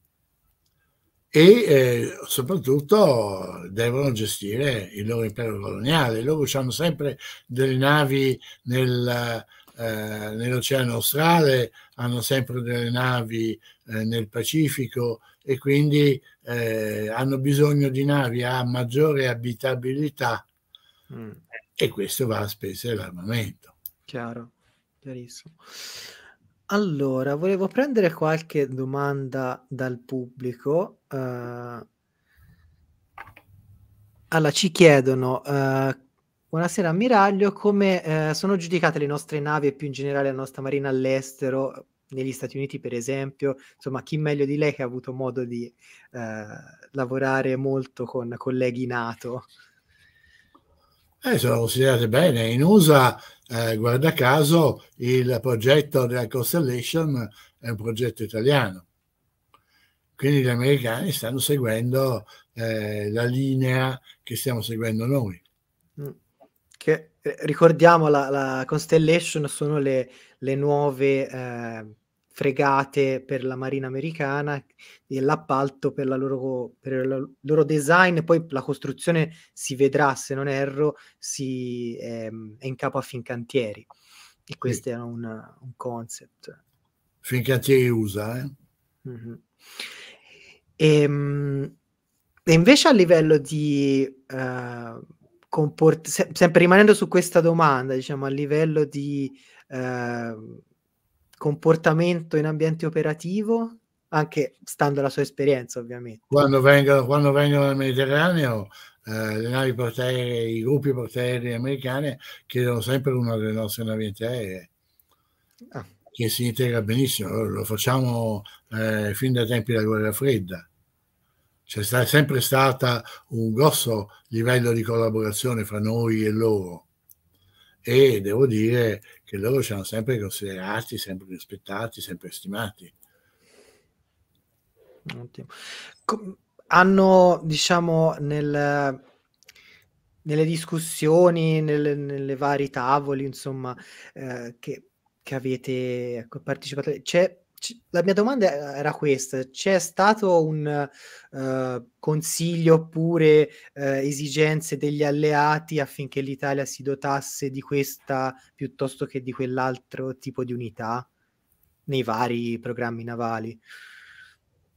e eh, soprattutto devono gestire il loro impero coloniale. Loro hanno sempre delle navi nel, eh, nell'Oceano Australe, hanno sempre delle navi eh, nel Pacifico e quindi eh, hanno bisogno di navi a maggiore abitabilità mm. e questo va a spese dell'armamento. Chiaro, chiarissimo. Allora, volevo prendere qualche domanda dal pubblico Uh, allora, ci chiedono, uh, buonasera ammiraglio, come uh, sono giudicate le nostre navi e più in generale la nostra marina all'estero, negli Stati Uniti per esempio? Insomma, chi meglio di lei che ha avuto modo di lavorare molto con colleghi NATO? Eh, sono considerate bene. In USA, eh, guarda caso, il progetto della Constellation è un progetto italiano. Quindi gli americani stanno seguendo eh, la linea che stiamo seguendo noi. Mm. Che, eh, ricordiamo la, la, Constellation sono le, le nuove eh, fregate per la Marina americana e l'appalto per, la loro, per il loro design, poi la costruzione si vedrà, se non erro, si, eh, è in capo a Fincantieri. E questo sì. era un, un concept. Fincantieri USA, eh? Mm-hmm. E, ehm, e invece a livello di eh, comport- se- sempre rimanendo su questa domanda, diciamo a livello di eh, comportamento in ambiente operativo, anche stando alla sua esperienza ovviamente. Quando vengono, quando vengono nel Mediterraneo, eh, le navi portaerei, i gruppi portaerei americani chiedono sempre una delle nostre navi aeree. Ah. Che si integra benissimo, lo facciamo eh, fin dai tempi della guerra fredda c'è sta, sempre stato un grosso livello di collaborazione fra noi e loro e devo dire che loro ci hanno sempre considerati, sempre rispettati, sempre stimati. Ottimo. Com- hanno, diciamo, nel, nelle discussioni, nelle, nelle vari tavoli, insomma, eh, che, che, avete ecco, partecipato, c'è la mia domanda era questa: c'è stato un uh, consiglio oppure uh, esigenze degli alleati affinché l'Italia si dotasse di questa piuttosto che di quell'altro tipo di unità nei vari programmi navali?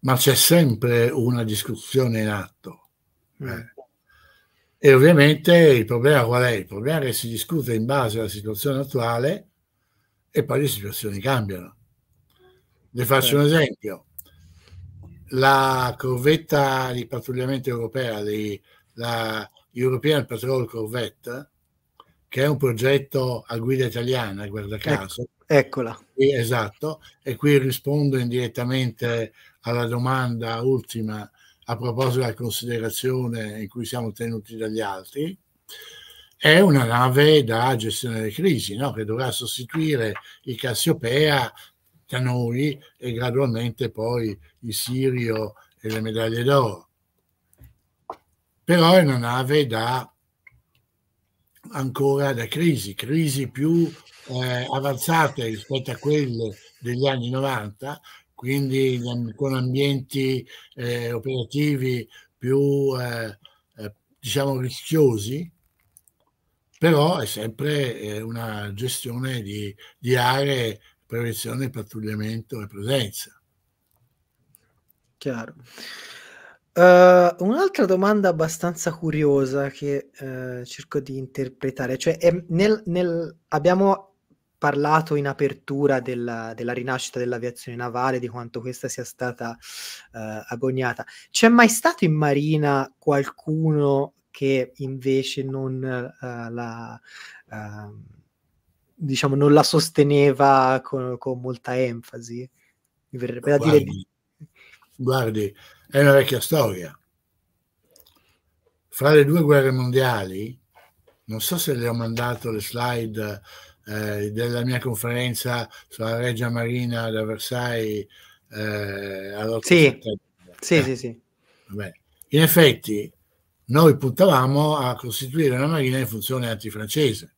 Ma c'è sempre una discussione in atto. Mm. Eh. E ovviamente il problema qual è? Il problema è che si discute in base alla situazione attuale e poi le situazioni cambiano. Le faccio un esempio. La corvetta di pattugliamento europea, la European Patrol Corvette, che è un progetto a guida italiana, guarda ecco, caso. Eccola. esatto, e qui rispondo indirettamente alla domanda ultima a proposito della considerazione in cui siamo tenuti dagli altri. È una nave da gestione delle crisi, no? che dovrà sostituire il Cassiopea Canoe e gradualmente poi il Sirio e le medaglie d'oro. Però è una nave da ancora da crisi, crisi più eh, avanzate rispetto a quelle degli anni 90, quindi con ambienti eh, operativi più eh, eh diciamo rischiosi, però è sempre eh, una gestione di, di aree prevenzione, pattugliamento e presenza. Chiaro. Uh, un'altra domanda abbastanza curiosa che uh, cerco di interpretare, cioè ehm, nel, nel, abbiamo parlato in apertura della, della, rinascita dell'aviazione navale, di quanto questa sia stata uh, eh, agognata. C'è mai stato in Marina qualcuno che invece non la... Ehm, diciamo, non la sosteneva con, con molta enfasi. Mi verrebbe da dire... Guardi, è una vecchia storia. Fra le due guerre mondiali, non so se le ho mandato le slide eh, della mia conferenza sulla Regia Marina da Versailles eh, all'8 sì. Sì, sì, sì, Vabbè. In effetti, noi puntavamo a costituire una marina in funzione antifrancese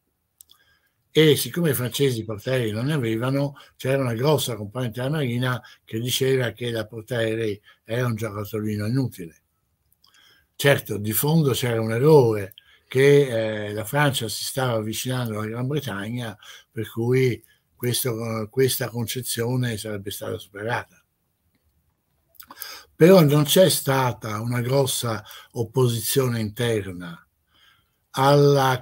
e siccome i francesi portaerei non ne avevano, c'era una grossa componente della Marina che diceva che la portaerei era un giocattolino inutile. Certo, di fondo c'era un errore che eh, la Francia si stava avvicinando alla Gran Bretagna, per cui questo, questa concezione sarebbe stata superata. Però non c'è stata una grossa opposizione interna alla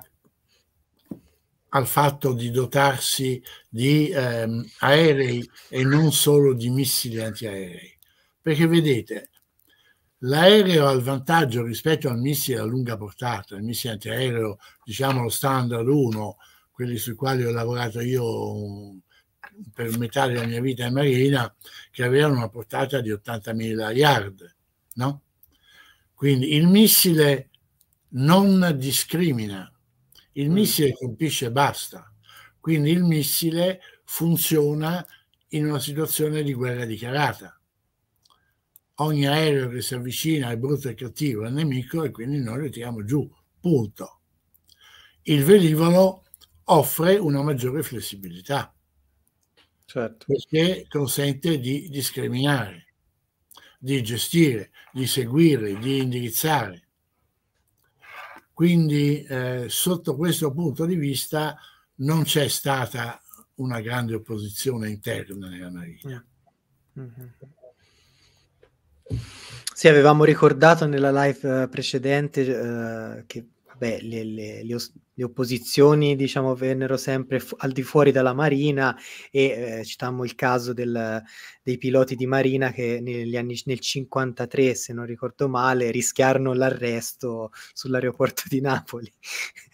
al fatto di dotarsi di ehm, aerei e non solo di missili antiaerei. Perché vedete, l'aereo ha il vantaggio rispetto al missile a lunga portata, il missile antiaereo, diciamo lo standard 1, quelli sui quali ho lavorato io mm, per metà della mia vita in marina, che avevano una portata di 80.000 yard, no? Quindi il missile non discrimina il mm. missile colpisce e basta. Quindi il missile funziona in una situazione di guerra dichiarata. Ogni aereo che si avvicina è brutto e cattivo, è nemico e quindi noi lo tiriamo giù, punto. Il velivolo offre una maggiore flessibilità certo. perché consente di discriminare, di gestire, di seguire, di indirizzare. Quindi eh, sotto questo punto di vista non c'è stata una grande opposizione interna nella Marina. Mm-hmm. Sì, avevamo ricordato nella live eh, precedente eh, che vabbè, le, le, le, le opposizioni diciamo, vennero sempre fu- al di fuori dalla Marina e eh, citammo il caso del, dei piloti di Marina che negli anni, nel 53, se non ricordo male, rischiarono l'arresto sull'aeroporto di Napoli.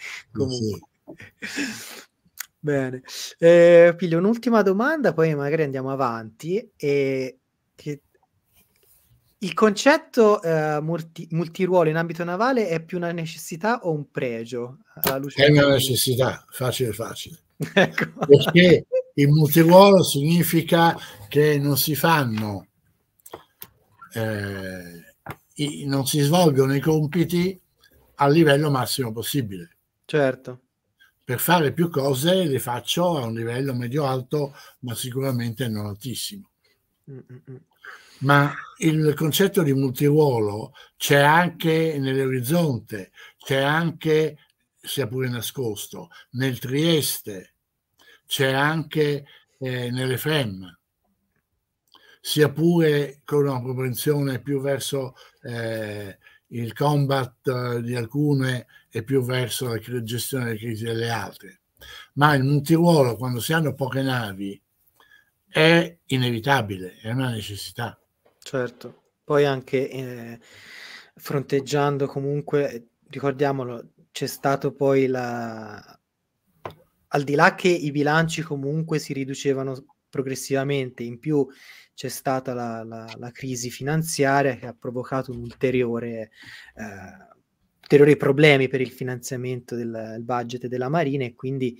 Eh, Comunque. Sì. Bene, eh, piglio un'ultima domanda, poi magari andiamo avanti. E che il concetto eh, multi, multiruolo in ambito navale è più una necessità o un pregio? è una necessità, facile facile. ecco. Perché il multiruolo significa che non si fanno, eh, i, non si svolgono i compiti al livello massimo possibile. Certo. Per fare più cose le faccio a un livello medio-alto, ma sicuramente non altissimo. Mm-mm ma il concetto di multiruolo c'è anche nell'orizzonte, c'è anche, sia pure nascosto, nel Trieste, c'è anche eh, nell'FM, sia pure con una propensione più verso eh, il combat eh, di alcune e più verso la gestione delle crisi delle altre. Ma il multiruolo, quando si hanno poche navi, è inevitabile, è una necessità. Certo, poi anche eh, fronteggiando comunque, ricordiamolo, c'è stato poi la... Al di là che i bilanci comunque si riducevano progressivamente, in più c'è stata la, la, la crisi finanziaria che ha provocato un ulteriore... Eh, ulteriori problemi per il finanziamento del budget della Marina e quindi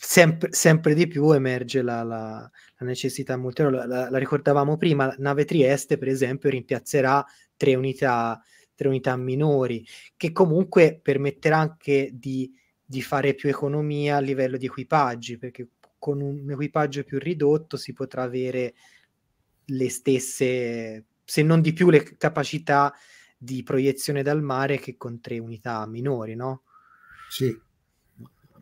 sempre, sempre di più emerge la, la, la necessità multilaterale. La, la, ricordavamo prima, nave Trieste, per esempio, rimpiazzerà tre unità, tre unità minori, che comunque permetterà anche di, di fare più economia a livello di equipaggi, perché con un equipaggio più ridotto si potrà avere le stesse, se non di più, le capacità di proiezione dal mare che con tre unità minori, no? Sì,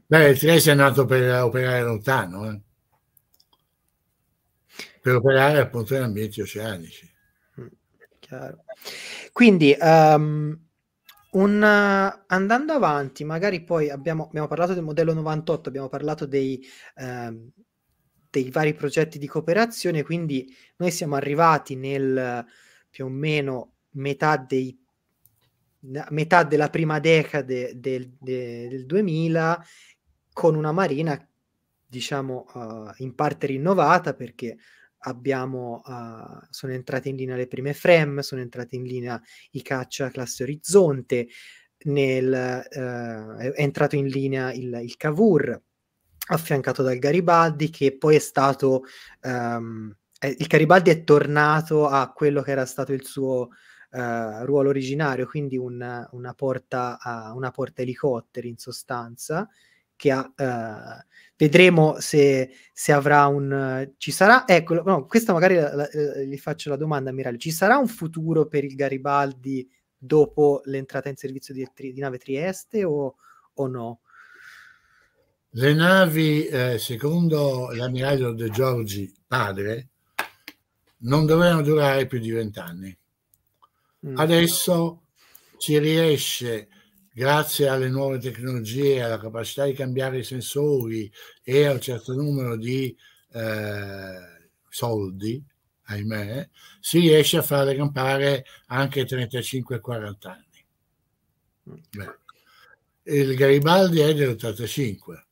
Beh, il 3 si è nato per operare lontano, eh? per operare appunto in ambienti oceanici. Mm, chiaro. Quindi, um, un, andando avanti, magari poi abbiamo, abbiamo, parlato del modello 98, abbiamo parlato dei, um, dei vari progetti di cooperazione, quindi noi siamo arrivati nel più o meno metà dei metà della prima decade del, del, del 2000 con una marina, diciamo, uh, in parte rinnovata perché abbiamo, uh, sono entrate in linea le prime FREM, sono entrate in linea i caccia classe orizzonte, nel, uh, è entrato in linea il, il Cavour, affiancato dal Garibaldi, che poi è stato... Um, il Garibaldi è tornato a quello che era stato il suo uh, ruolo originario, quindi una, una, porta, uh, una porta elicotteri in sostanza, che ha, eh, vedremo se, se, avrà un... ci sarà, ecco, no, questa magari la, la, eh, gli faccio la domanda, Ammiraglio, ci sarà un futuro per il Garibaldi dopo l'entrata in servizio di, di nave Trieste o, o, no? Le navi, eh, secondo l'ammiraglio De Giorgi padre, non dovevano durare più di vent'anni. Mm. Adesso ci riesce grazie alle nuove tecnologie, alla capacità di cambiare i sensori e a un certo numero di eh, soldi, ahimè, si riesce a fare campare anche 35-40 anni. Mm. Beh. Il Garibaldi è dell'85.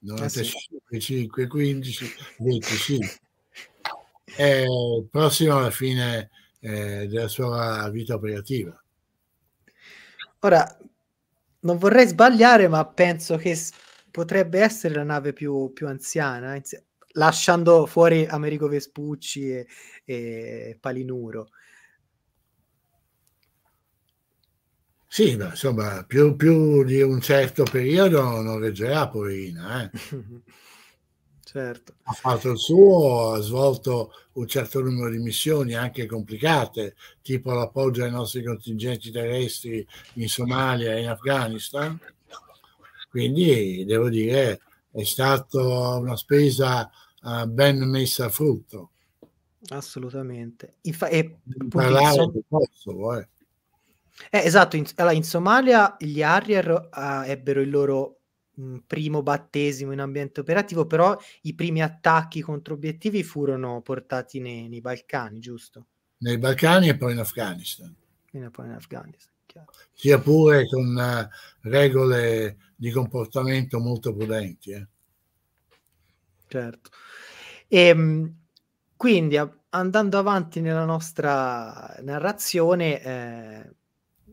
95, ah, sì. 5, 15, 25. È prossimo alla fine eh, della sua vita operativa. Ora, non vorrei sbagliare, ma penso che potrebbe essere la nave più, più anziana, inz- lasciando fuori Amerigo Vespucci e, e Palinuro. Sì, ma insomma, più, più, di un certo periodo non reggerà, poverina. Eh? certo. Ha fatto il suo, ha svolto un certo numero di missioni anche complicate, tipo l'appoggio ai nostri contingenti terrestri in Somalia e in Afghanistan. Quindi devo dire è stata una spesa uh, ben messa a frutto. Assolutamente. Infa- e, parlare di Kosovo, eh. Eh, esatto, in, allora, in Somalia gli Harrier uh, ah, ebbero il loro primo battesimo in ambiente operativo, però i primi attacchi contro obiettivi furono portati nei, nei Balcani, giusto? Nei Balcani e poi in Afghanistan. E poi in Afghanistan, chiaro. Sia pure con eh, regole di comportamento molto prudenti. Eh. Certo. E, ehm, quindi andando avanti nella nostra narrazione, eh,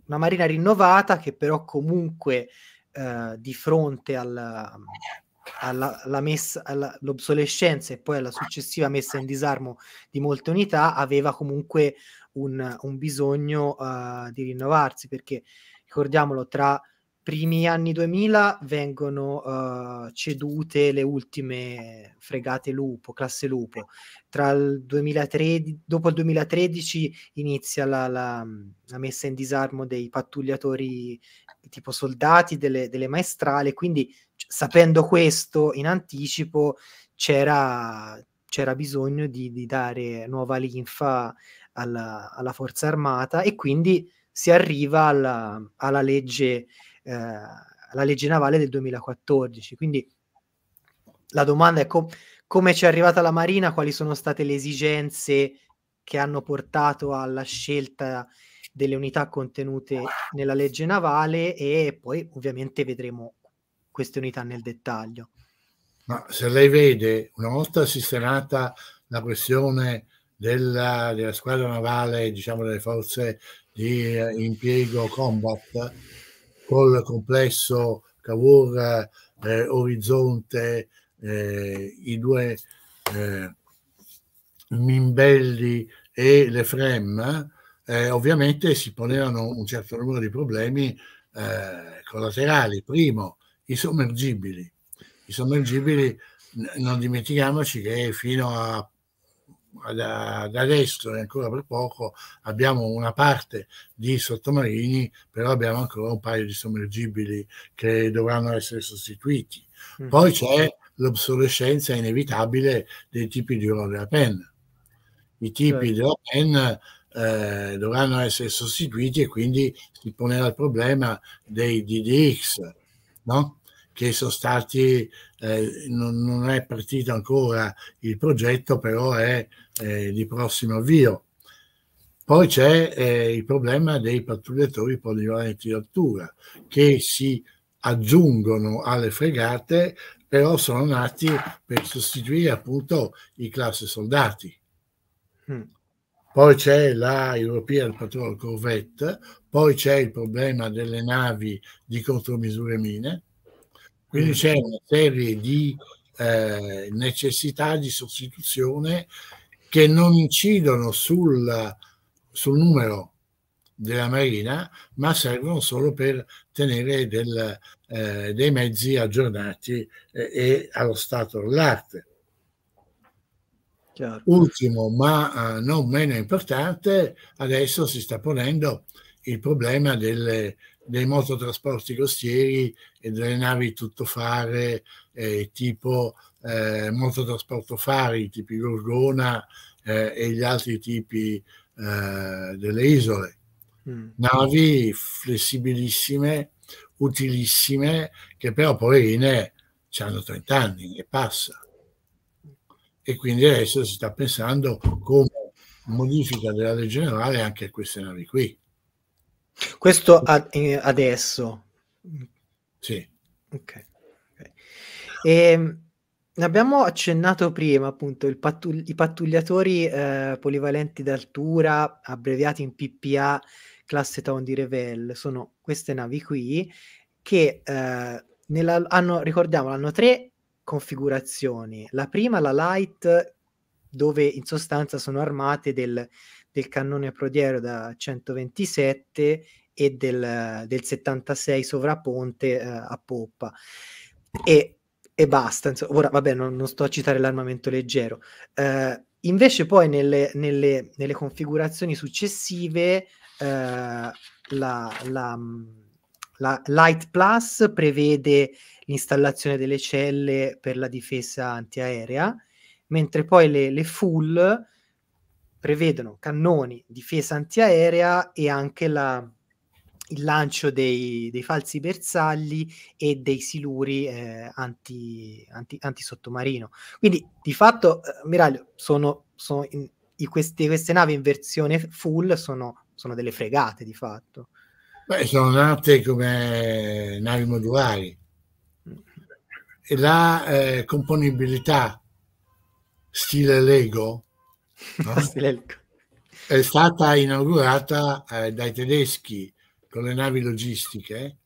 una marina rinnovata che però comunque eh, di fronte alla, alla, alla messa, all'obsolescenza e poi alla successiva messa in disarmo di molte unità, aveva comunque un, un bisogno uh, di rinnovarsi perché ricordiamolo tra primi anni 2000 vengono uh, cedute le ultime fregate Lupo, classe Lupo. Tra il 2013, dopo il 2013 inizia la, la, la messa in disarmo dei pattugliatori tipo soldati delle, delle maestrale, quindi sapendo questo in anticipo c'era, c'era bisogno di, di, dare nuova linfa alla, alla forza armata e quindi si arriva alla, alla legge eh, la legge navale del 2014. Quindi la domanda è com- come ci è arrivata la Marina, quali sono state le esigenze che hanno portato alla scelta delle unità contenute nella legge navale e poi ovviamente vedremo queste unità nel dettaglio. Ma se lei vede, una volta sistemata la questione della, della squadra navale, diciamo delle forze di eh, impiego combat, col complesso Cavour eh, Orizzonte, eh, i due eh, Mimbelli e le Frem, eh, ovviamente si ponevano un certo numero di problemi eh, collaterali. Primo, i sommergibili. I sommergibili, non dimentichiamoci che fino a da, da adesso e ancora per poco abbiamo una parte di sottomarini, però abbiamo ancora un paio di sommergibili che dovranno essere sostituiti. Mm-hmm. Poi c'è l'obsolescenza inevitabile dei tipi di oro della penna. I tipi sì. Certo. della penna eh, dovranno essere sostituiti e quindi si ponerà il problema dei DDX, no? che sono stati, eh, non, non, è partito ancora il progetto, però è eh, di prossimo avvio. Poi c'è eh, il problema dei pattugliatori polivalenti di altura che si aggiungono alle fregate, però sono nati per sostituire appunto i classi soldati. Mm. Poi c'è la European Patrol Corvette, poi c'è il problema delle navi di contromisure mine, quindi mm. c'è una serie di eh, necessità di sostituzione che non incidono sul, sul numero della Marina, ma servono solo per tenere del, eh, dei mezzi aggiornati eh, e allo stato dell'arte. Chiaro. Ultimo, ma eh, non meno importante, adesso si sta ponendo il problema delle dei mototrasporti costieri e delle navi tuttofare eh, tipo eh, mototrasporto fari, tipi Gorgona eh, e gli altri tipi eh, delle isole. Mm. Navi flessibilissime, utilissime, che però poverine hanno 30 anni e passa. E quindi adesso si sta pensando come modifica della legge generale anche a queste navi qui. Questo ad, eh, adesso? Sì. Ok. okay. E, ehm, abbiamo accennato prima appunto pattug- i pattugliatori eh, polivalenti d'altura, abbreviati in PPA, classe Town di Revel, sono queste navi qui che eh, nella, hanno, ricordiamo, hanno tre configurazioni. La prima, la light, dove in sostanza sono armate del del cannone prodiero da 127 e del, del 76 sovraponte eh, a poppa. E, e basta. Insomma. Ora, vabbè, non, non, sto a citare l'armamento leggero. Eh, invece poi nelle, nelle, nelle configurazioni successive eh, la, la la Light Plus prevede l'installazione delle celle per la difesa antiaerea, mentre poi le, le Full prevedono cannoni, difesa antiaerea e anche la, il lancio dei, dei, falsi bersagli e dei siluri eh, anti, anti, antisottomarino. Quindi di fatto, eh, ammiraglio, sono, sono in, in questi, queste navi in versione full sono, sono delle fregate di fatto. Beh, sono nate come navi modulari. Mm. E la eh, componibilità stile Lego No? È stata inaugurata eh, dai tedeschi con le navi logistiche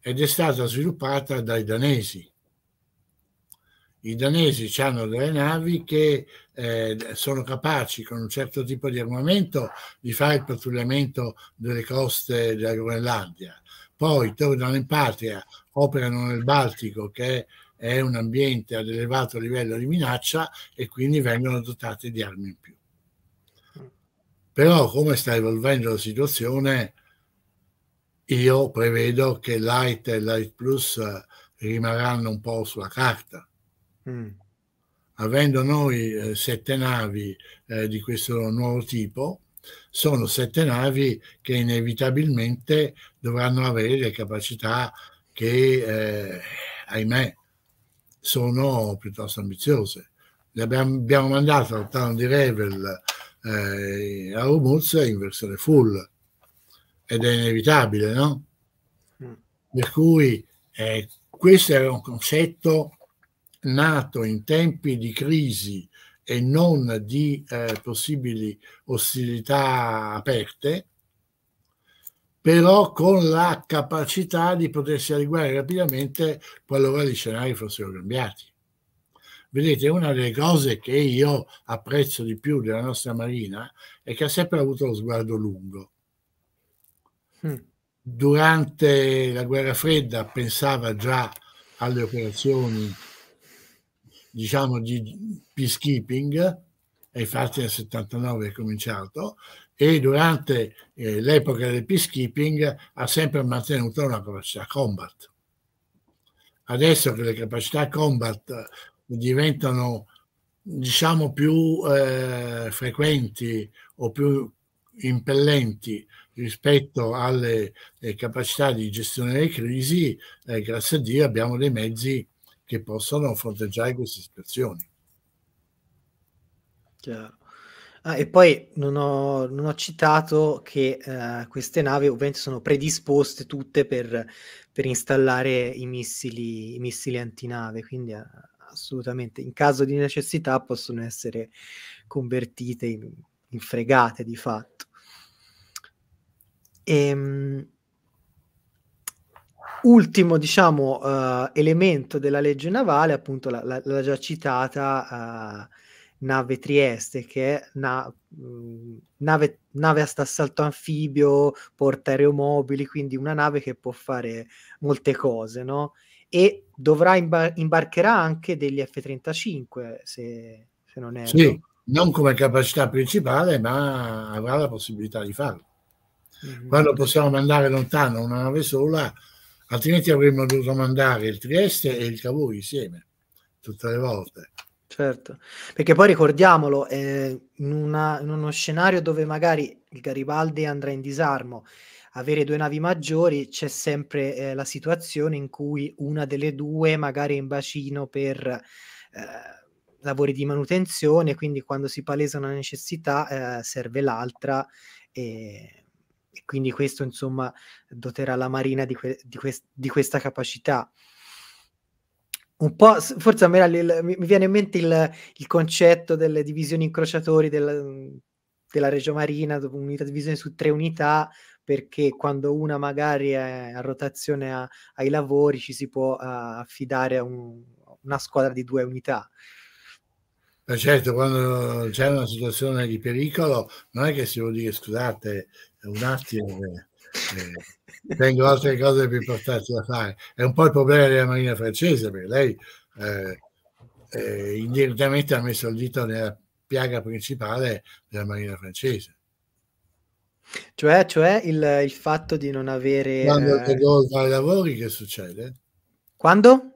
ed è stata sviluppata dai danesi. I danesi hanno delle navi che eh, sono capaci con un certo tipo di armamento di fare il pattugliamento delle coste della Groenlandia. Poi tornano in patria, operano nel Baltico che è è un ambiente ad elevato livello di minaccia e quindi vengono dotate di armi in più. Però come sta evolvendo la situazione, io prevedo che Light e Light Plus eh, rimarranno un po' sulla carta. Mm. Avendo noi eh, sette navi eh, di questo nuovo tipo, sono sette navi che inevitabilmente dovranno avere le capacità che, eh, ahimè, sono piuttosto ambiziose. Abbiamo, abbiamo, mandato al Town di Revel eh, a Omuz in versione full ed è inevitabile, no? Mm. Per cui eh, questo era un concetto nato in tempi di crisi e non di eh, possibili ostilità aperte, però con la capacità di potersi adeguare rapidamente qualora gli scenari fossero cambiati. Vedete, una delle cose che io apprezzo di più della nostra Marina è che ha sempre avuto lo sguardo lungo. Hmm. Durante la guerra fredda pensava già alle operazioni, diciamo, di peacekeeping, e infatti nel 79 è cominciato, e durante eh, l'epoca del peacekeeping ha sempre mantenuto una capacità combat. Adesso che le capacità combat diventano diciamo più eh, frequenti o più impellenti rispetto alle eh, capacità di gestione delle crisi, eh, grazie a Dio abbiamo dei mezzi che possono fronteggiare queste situazioni. Chiaro. Ah, e poi non ho, non ho citato che uh, queste navi ovviamente sono predisposte tutte per, per installare i missili, i missili antinave, quindi uh, assolutamente in caso di necessità possono essere convertite in, in fregate di fatto. Ehm, ultimo diciamo, uh, elemento della legge navale, appunto la, la, la già citata nave Trieste, che è una mm, nave, nave, a stassalto anfibio, porta aeromobili, quindi una nave che può fare molte cose, no? E dovrà imbar- imbarcherà anche degli F-35, se, se non è... Sì, non come capacità principale, ma avrà la possibilità di farlo. Mm-hmm. Quando possiamo mandare lontano una nave sola, altrimenti avremmo dovuto mandare il Trieste e il Cavour insieme, tutte le volte. Certo, perché poi ricordiamolo, eh, in, una, in, uno scenario dove magari il Garibaldi andrà in disarmo, avere due navi maggiori, c'è sempre eh, la situazione in cui una delle due magari è in bacino per eh, lavori di manutenzione, quindi quando si palesa una necessità eh, serve l'altra e, e, quindi questo insomma doterà la Marina di, que- di, que- di questa capacità un po', forse a me mi, viene in mente il, il, concetto delle divisioni incrociatori del, della Regio Marina, dopo un'unità divisione su tre unità, perché quando una magari è a rotazione a, ai lavori ci si può a, eh, affidare a un, una squadra di due unità. Ma certo, quando c'è una situazione di pericolo non è che si vuol dire scusate un attimo. Eh, eh Tengo altre cose più importanti da fare. È un po' il problema della Marina francese, perché lei eh, eh, indirettamente ha messo il dito nella piaga principale della Marina francese. Cioè, cioè il, il, fatto di non avere... Quando eh, De Gaulle va ai lavori, che succede? Quando?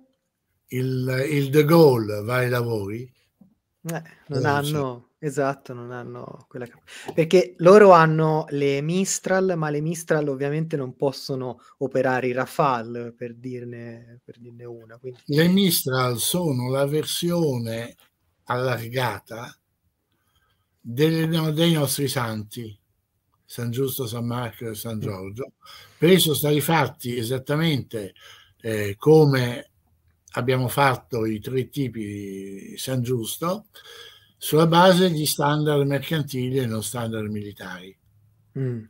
Il, il De Gaulle va ai lavori. Eh, non eh, hanno... Succede? Esatto, non hanno quella capacità. Perché loro hanno le Mistral, ma le Mistral ovviamente non possono operare i Rafale, per dirne, per dirne una. Quindi... Le Mistral sono la versione allargata delle, dei nostri santi, San Giusto, San Marco e San Giorgio, Per preso stati fatti esattamente eh, come abbiamo fatto i tre tipi di San Giusto, sulla base di standard mercantili e non standard militari. Mm.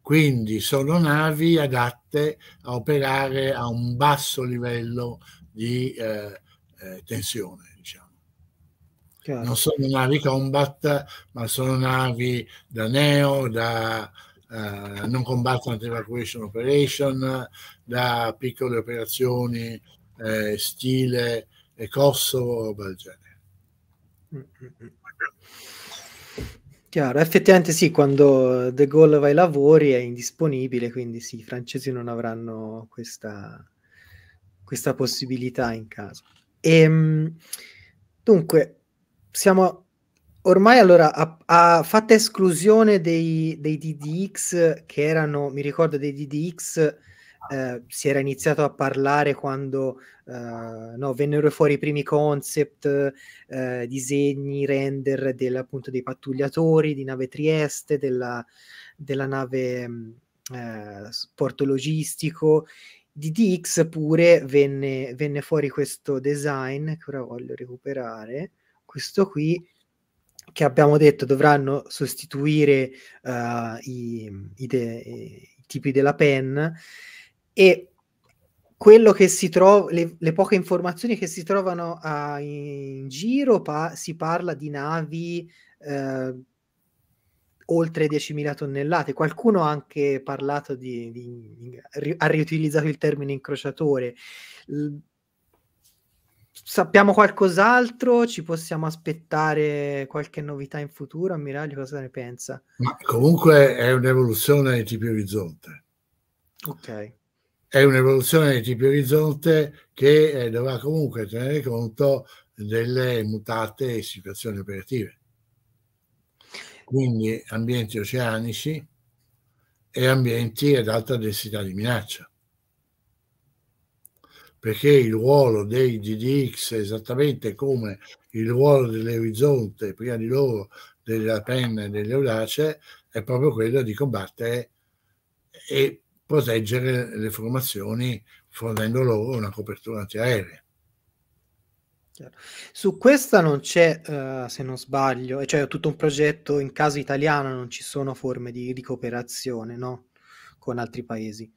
Quindi sono navi adatte a operare a un basso livello di eh, eh, tensione. Diciamo. Chiaro. Non sono navi combat, ma sono navi da neo, da eh, non combattant evacuation operation, da piccole operazioni eh, stile e Kosovo o del genere. Chiaro, effettivamente sì, quando De Gaulle va ai lavori è indisponibile, quindi sì, i francesi non avranno questa, questa possibilità in caso. E, ehm, dunque, siamo ormai allora a, a fatta esclusione dei, dei DDX che erano, mi ricordo, dei DDX eh, si era iniziato a parlare quando eh, no, vennero fuori i primi concept, eh, disegni, render del, appunto, dei pattugliatori di nave Trieste, della, della nave mm, eh, porto logistico. Di DX pure venne, venne, fuori questo design che ora voglio recuperare, questo qui che abbiamo detto dovranno sostituire eh, i, i, de, i tipi della pen e quello che si trova, le, le, poche informazioni che si trovano a, in giro, pa- si parla di navi eh, oltre 10.000 tonnellate. Qualcuno ha anche parlato di, di, di ha riutilizzato il termine incrociatore. L- sappiamo qualcos'altro? Ci possiamo aspettare qualche novità in futuro? Ammiraglio, cosa ne pensa? Ma comunque è un'evoluzione di tipo orizzonte. Ok è un'evoluzione di tipo orizzonte che eh, dovrà comunque tenere conto delle mutate situazioni operative. Quindi ambienti oceanici e ambienti ad alta densità di minaccia. Perché il ruolo dei GDX, esattamente come il ruolo dell'orizzonte, prima di loro della penna e delle audace, è proprio quello di combattere e proteggere le formazioni fornendo loro una copertura antiaerea. Su questa non c'è, uh, se non sbaglio, cioè tutto un progetto in caso italiano, non ci sono forme di, di cooperazione no? con altri paesi.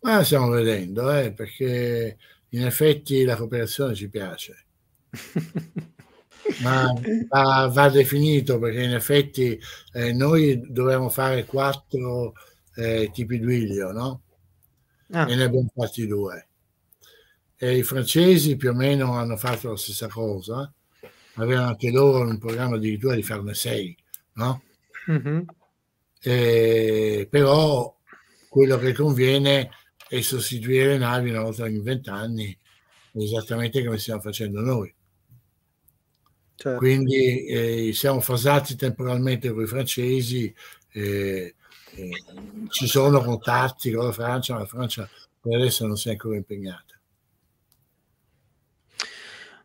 Ma stiamo vedendo, eh, perché in effetti la cooperazione ci piace. ma va, va, definito perché in effetti eh, noi dobbiamo fare quattro eh, Duilio, no? Ah. E ne abbiamo fatti due. E i francesi più o meno hanno fatto la stessa cosa, avevano anche loro un programma addirittura di farne sei, no? Mm-hmm. E, però quello che conviene è sostituire le navi una volta ogni vent'anni, esattamente come stiamo facendo noi. Certo. Quindi eh, siamo fasati temporalmente con i francesi, eh, ci sono contatti con la Francia, ma la Francia per adesso non si è ancora impegnata.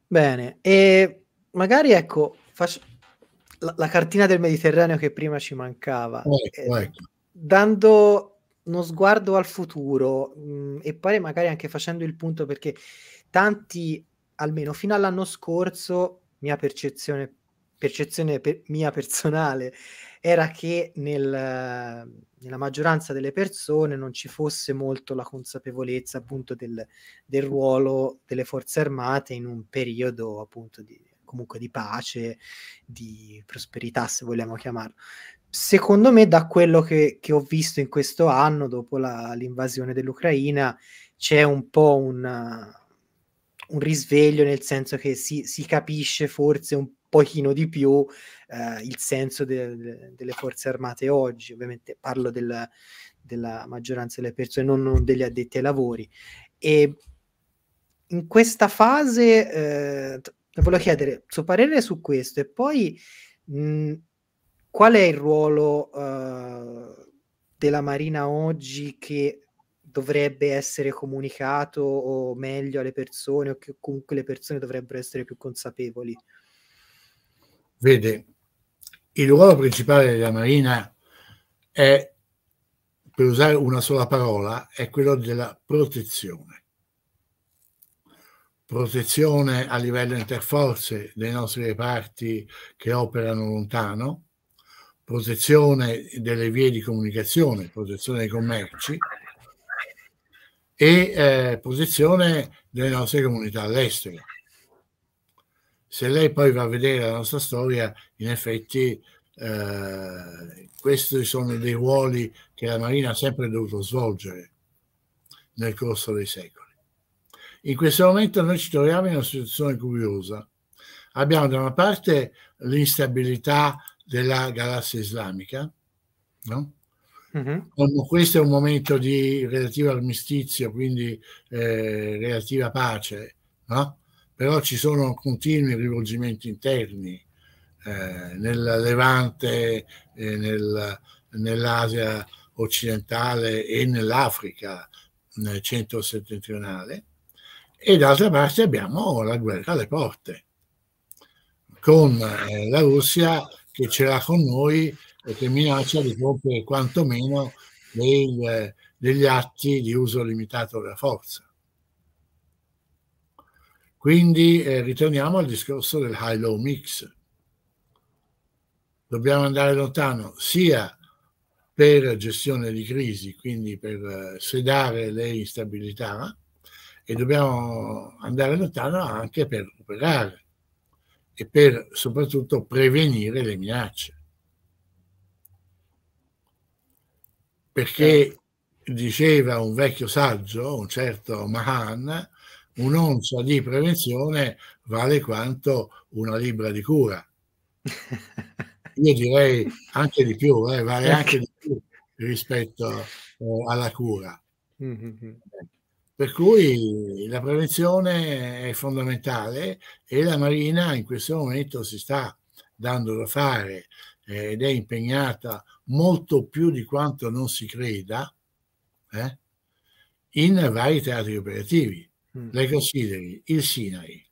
Bene, e magari ecco, faccio la, la cartina del Mediterraneo che prima ci mancava. Ecco, eh, ecco. Dando uno sguardo al futuro mh, mm, e poi magari anche facendo il punto perché tanti, almeno fino all'anno scorso, mia percezione, percezione per, mia personale, era che nel, nella maggioranza delle persone non ci fosse molto la consapevolezza appunto del, del ruolo delle forze armate in un periodo appunto di, comunque di pace, di prosperità se vogliamo chiamarlo. Secondo me da quello che, che ho visto in questo anno dopo la, l'invasione dell'Ucraina c'è un po' un, un risveglio nel senso che si, si capisce forse un po' pochino di più eh, il senso de- de- delle forze armate oggi, ovviamente parlo del, della maggioranza delle persone, non, non, degli addetti ai lavori. E in questa fase eh, volevo chiedere suo parere su questo e poi mh, qual è il ruolo eh, della Marina oggi che dovrebbe essere comunicato o meglio alle persone o che comunque le persone dovrebbero essere più consapevoli? Vede, il ruolo principale della Marina è, per usare una sola parola, è quello della protezione. Protezione a livello interforze dei nostri reparti che operano lontano, protezione delle vie di comunicazione, protezione dei commerci e eh, protezione delle nostre comunità all'estero se lei poi va a vedere la nostra storia, in effetti eh, questi sono dei ruoli che la Marina ha sempre dovuto svolgere nel corso dei secoli. In questo momento noi ci troviamo in una situazione curiosa. Abbiamo da una parte l'instabilità della galassia islamica, no? Uh-huh. Questo è un momento di relativo armistizio, quindi eh, relativa pace, no? però ci sono continui rivolgimenti interni eh, nel Levante, eh, nel, nell'Asia occidentale e nell'Africa nel centro-settentrionale e d'altra parte abbiamo la guerra alle porte con eh, la Russia che ce l'ha con noi e che minaccia di compiere quantomeno dei, eh, degli atti di uso limitato della forza. Quindi eh, ritorniamo al discorso del high-low mix. Dobbiamo andare lontano sia per gestione di crisi, quindi per eh, sedare le instabilità, e dobbiamo andare lontano anche per operare e per soprattutto prevenire le minacce. Perché certo. diceva un vecchio saggio, un certo Mahan, un'onza di prevenzione vale quanto una libra di cura. Io direi anche di più, eh, vale eh. anche di più rispetto eh, alla cura. Mm-hmm. Per cui la prevenzione è fondamentale e la Marina in questo momento si sta dando da fare eh, ed è impegnata molto più di quanto non si creda eh, in vari teatri operativi. Mm. le consideri il Sinai,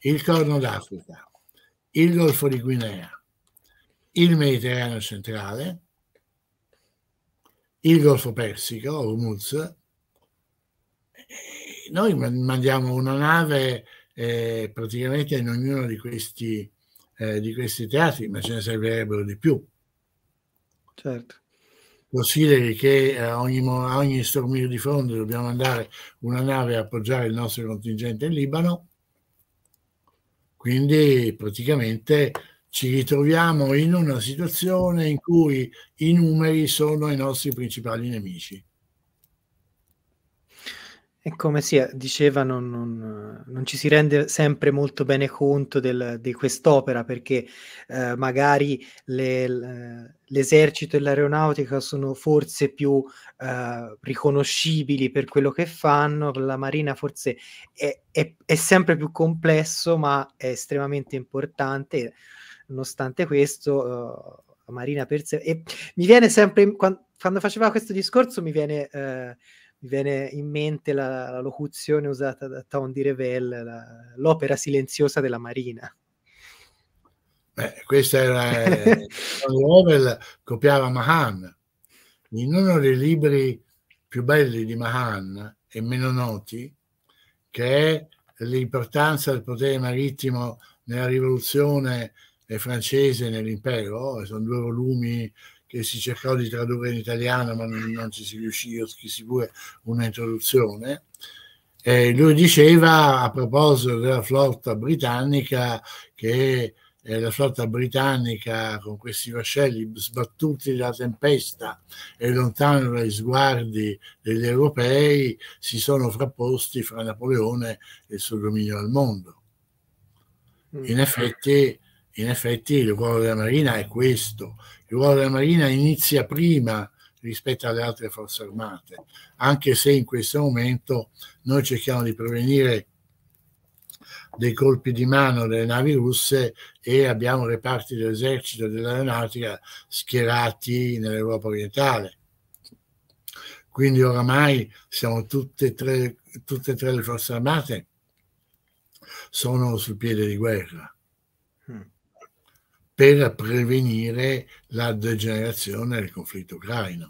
il Corno d'Africa, il Golfo di Guinea, il Mediterraneo centrale, il Golfo Persico, Hormuz, noi mandiamo una nave eh, praticamente in ognuno di questi, eh, di questi teatri, ma ce ne servirebbero di più. Certo consideri che a eh, ogni, a ogni stormio di fronte dobbiamo andare una nave a appoggiare il nostro contingente in Libano, quindi praticamente ci ritroviamo in una situazione in cui i numeri sono i nostri principali nemici. E come si eh, diceva, non, non, non, ci si rende sempre molto bene conto del, di quest'opera perché eh, magari le, l'esercito e l'aeronautica sono forse più eh, riconoscibili per quello che fanno, la marina forse è, è, è sempre più complesso ma è estremamente importante, nonostante questo... Eh, la Marina per sé, e mi viene sempre quando, quando faceva questo discorso, mi viene eh, mi viene in mente la, la locuzione usata da Tom di Revel, la, l'opera silenziosa della Marina. Beh, questa era eh, Orwell copiava Mahan. In uno dei libri più belli di Mahan e meno noti, che è l'importanza del potere marittimo nella rivoluzione francese e nell'impero, sono due volumi che si cercò di tradurre in italiano ma non, non ci si riuscì, io scrissi pure un'introduzione. Eh, lui diceva a proposito della flotta britannica che eh, la flotta britannica con questi vascelli sbattuti dalla tempesta e lontano dagli sguardi degli europei si sono frapposti fra Napoleone e il suo dominio al mondo. Mm. In effetti, in effetti, il ruolo della Marina è questo, il ruolo della Marina inizia prima rispetto alle altre forze armate, anche se in questo momento noi cerchiamo di prevenire dei colpi di mano delle navi russe e abbiamo reparti dell'esercito e dell'aeronautica schierati nell'Europa orientale. Quindi oramai siamo tutte e tre, tutte e tre le forze armate sono sul piede di guerra per prevenire la degenerazione del conflitto ucraino.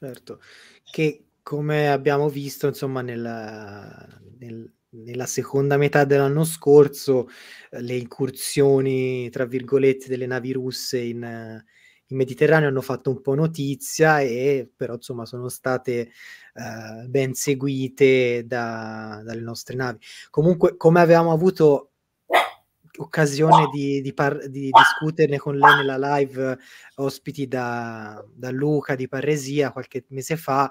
Certo, che come abbiamo visto insomma nella, nel, nella seconda metà dell'anno scorso eh, le incursioni tra virgolette delle navi russe in, eh, in Mediterraneo hanno fatto un po' notizia e però insomma sono state eh, ben seguite da, dalle nostre navi. Comunque come avevamo avuto occasione di, di, par- di, discuterne con lei nella live ospiti da, da, Luca di Parresia qualche mese fa,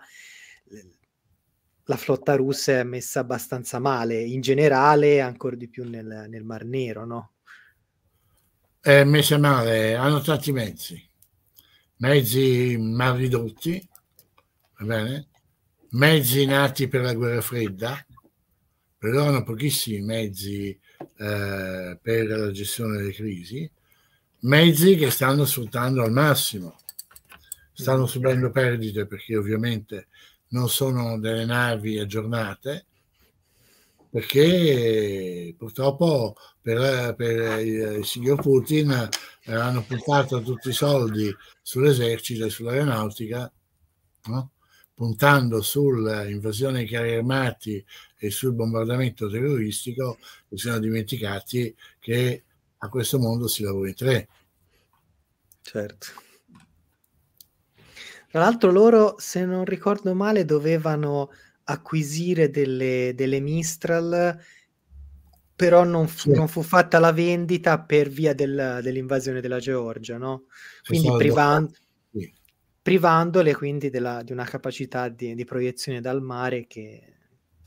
la flotta russa è messa abbastanza male, in generale ancora di più nel, nel Mar Nero, no? È messa male, hanno tanti mezzi, mezzi mal ridotti, va bene? mezzi nati per la guerra fredda, però hanno pochissimi mezzi eh, per la gestione delle crisi, mezzi che stanno sfruttando al massimo, stanno mm. subendo perdite perché ovviamente non sono delle navi aggiornate, perché purtroppo per, per il signor Putin hanno puntato tutti i soldi sull'esercito e sull'aeronautica, no? puntando sull'invasione dei carri armati e sul bombardamento terroristico si sono dimenticati che a questo mondo si lavora in tre. Certo. Tra l'altro loro, se non ricordo male, dovevano acquisire delle, delle Mistral, però non fu, sì. non fu, fatta la vendita per via del, dell'invasione della Georgia, no? Quindi privando privandole quindi della, di una capacità di, di, proiezione dal mare che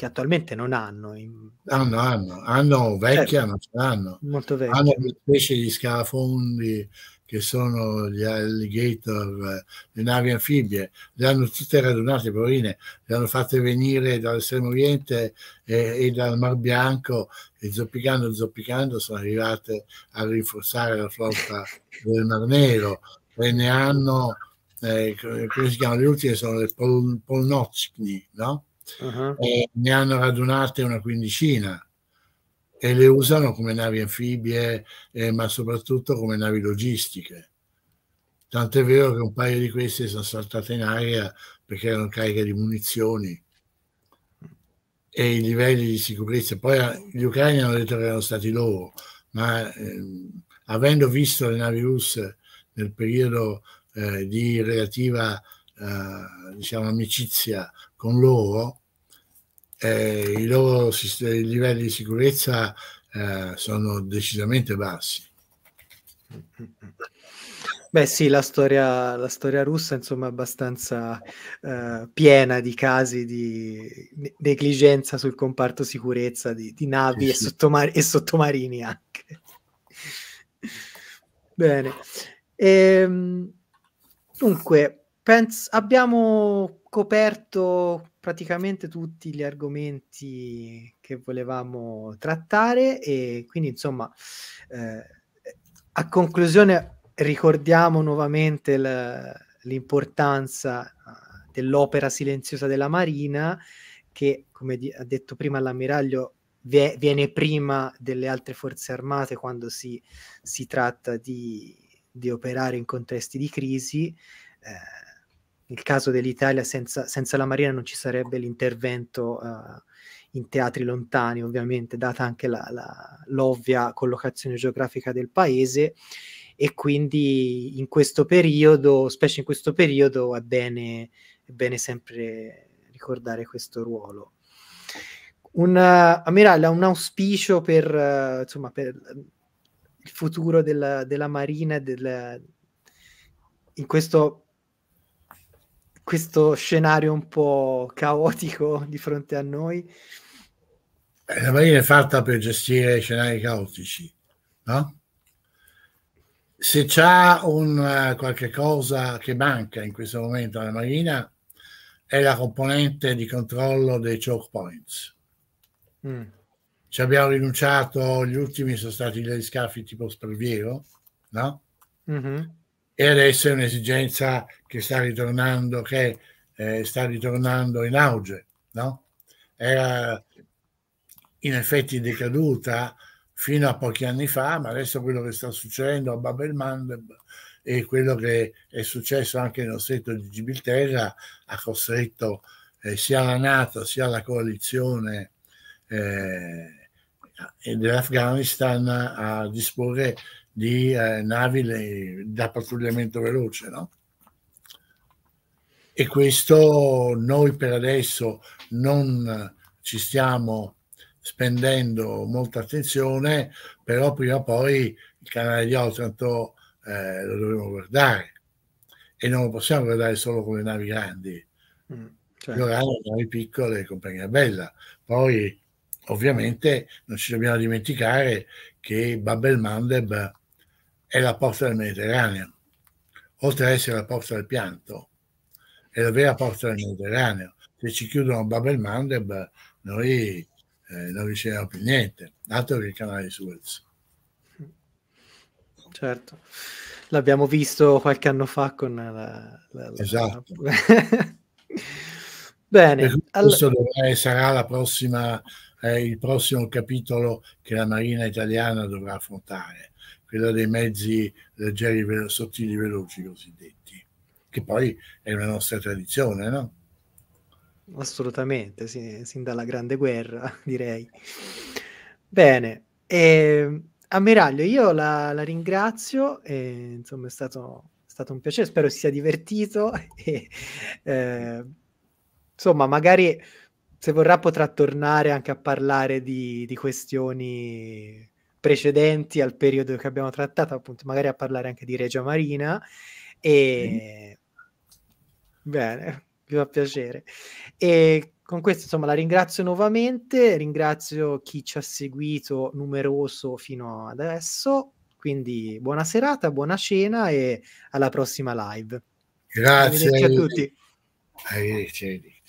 che attualmente non hanno. In... Hanno, hanno, hanno vecchie, certo. hanno, Molto vecchie. Hanno invece gli scalafondi che sono gli alligator, eh, le navi anfibie, le hanno tutte radunate, poverine, le hanno fatte venire dall'estremo oriente e, e dal Mar Bianco e zoppicando, zoppicando sono arrivate a rinforzare la flotta del Mar Nero e ne hanno, eh, come si chiamano, le ultime sono le pol, polnocni, no? uh-huh. ne hanno radunate una quindicina e le usano come navi anfibie, eh, ma soprattutto come navi logistiche. Tant'è vero che un paio di queste sono saltate in aria perché erano cariche di munizioni e i livelli di sicurezza. Poi eh, gli ucraini hanno detto che erano stati loro, ma eh, avendo visto le navi russe nel periodo eh, di relativa eh, diciamo, amicizia con loro, eh, i loro i livelli di sicurezza eh, sono decisamente bassi. Beh sì, la storia, la storia russa insomma è abbastanza eh, piena di casi di negligenza sul comparto sicurezza di, di navi sì, e, sì. Sottomar- e, sottomarini anche. Bene. E, ehm, dunque, pens- abbiamo coperto praticamente tutti gli argomenti che volevamo trattare e quindi insomma eh, a conclusione ricordiamo nuovamente l- l'importanza eh, dell'opera silenziosa della Marina che come di- ha detto prima l'ammiraglio vie- viene prima delle altre forze armate quando si, si tratta di, di operare in contesti di crisi eh, il caso dell'Italia senza, senza, la Marina non ci sarebbe l'intervento uh, in teatri lontani, ovviamente, data anche la, la, l'ovvia collocazione geografica del paese. E quindi in questo periodo, specie in questo periodo, è bene, è bene sempre ricordare questo ruolo. Un, uh, un auspicio per, uh, insomma, per il futuro della, della Marina del, in questo questo scenario un po' caotico di fronte a noi? Eh, la Marina è fatta per gestire scenari caotici, no? Se c'è un, eh, qualche cosa che manca in questo momento alla Marina è la componente di controllo dei choke points. Mm. Ci abbiamo rinunciato, gli ultimi sono stati gli scafi tipo Sperviero, no? Mm-hmm e adesso è un'esigenza che sta ritornando, che eh, sta ritornando in auge, no? Era in effetti decaduta fino a pochi anni fa, ma adesso quello che sta succedendo a Bab Mandeb e quello che è successo anche nello stretto di Gibilterra ha costretto eh, sia la Nato sia la coalizione eh, eh dell'Afghanistan a disporre di eh, navi le, da pattugliamento veloce. No? E questo noi per adesso non ci stiamo spendendo molta attenzione, però prima o poi il canale di Otranto eh, lo dovremo guardare e non lo possiamo guardare solo con le navi grandi. Mm, certo. Allora le navi piccole e compagnia bella. Poi ovviamente non ci dobbiamo dimenticare che Babel Mandeb è la porta del Mediterraneo, oltre ad essere la porta del pianto, è la vera porta del Mediterraneo. Se ci chiudono Bab el Mandeb, noi eh, non riusciremo più niente, altro che il canale di Suez. Certo, l'abbiamo visto qualche anno fa con la... la, la... Esatto. Bene. Questo allora... Eh, sarà la prossima, eh, il prossimo capitolo che la Marina italiana dovrà affrontare quella dei mezzi leggeri, sottili, veloci cosiddetti, che poi è una nostra tradizione, no? Assolutamente, sì, sin dalla Grande Guerra, direi. Bene, eh, ammiraglio, io la, la ringrazio, eh, insomma è stato, è stato, un piacere, spero si sia divertito. E, eh, insomma, magari se vorrà potrà tornare anche a parlare di, di questioni precedenti al periodo che abbiamo trattato, appunto, magari a parlare anche di Regia Marina. E... Mm. Bene, mi fa piacere. E con questo, insomma, la ringrazio nuovamente, ringrazio chi ci ha seguito numeroso fino adesso. Quindi buona serata, buona cena e alla prossima live. Grazie a tutti. Arrivederci.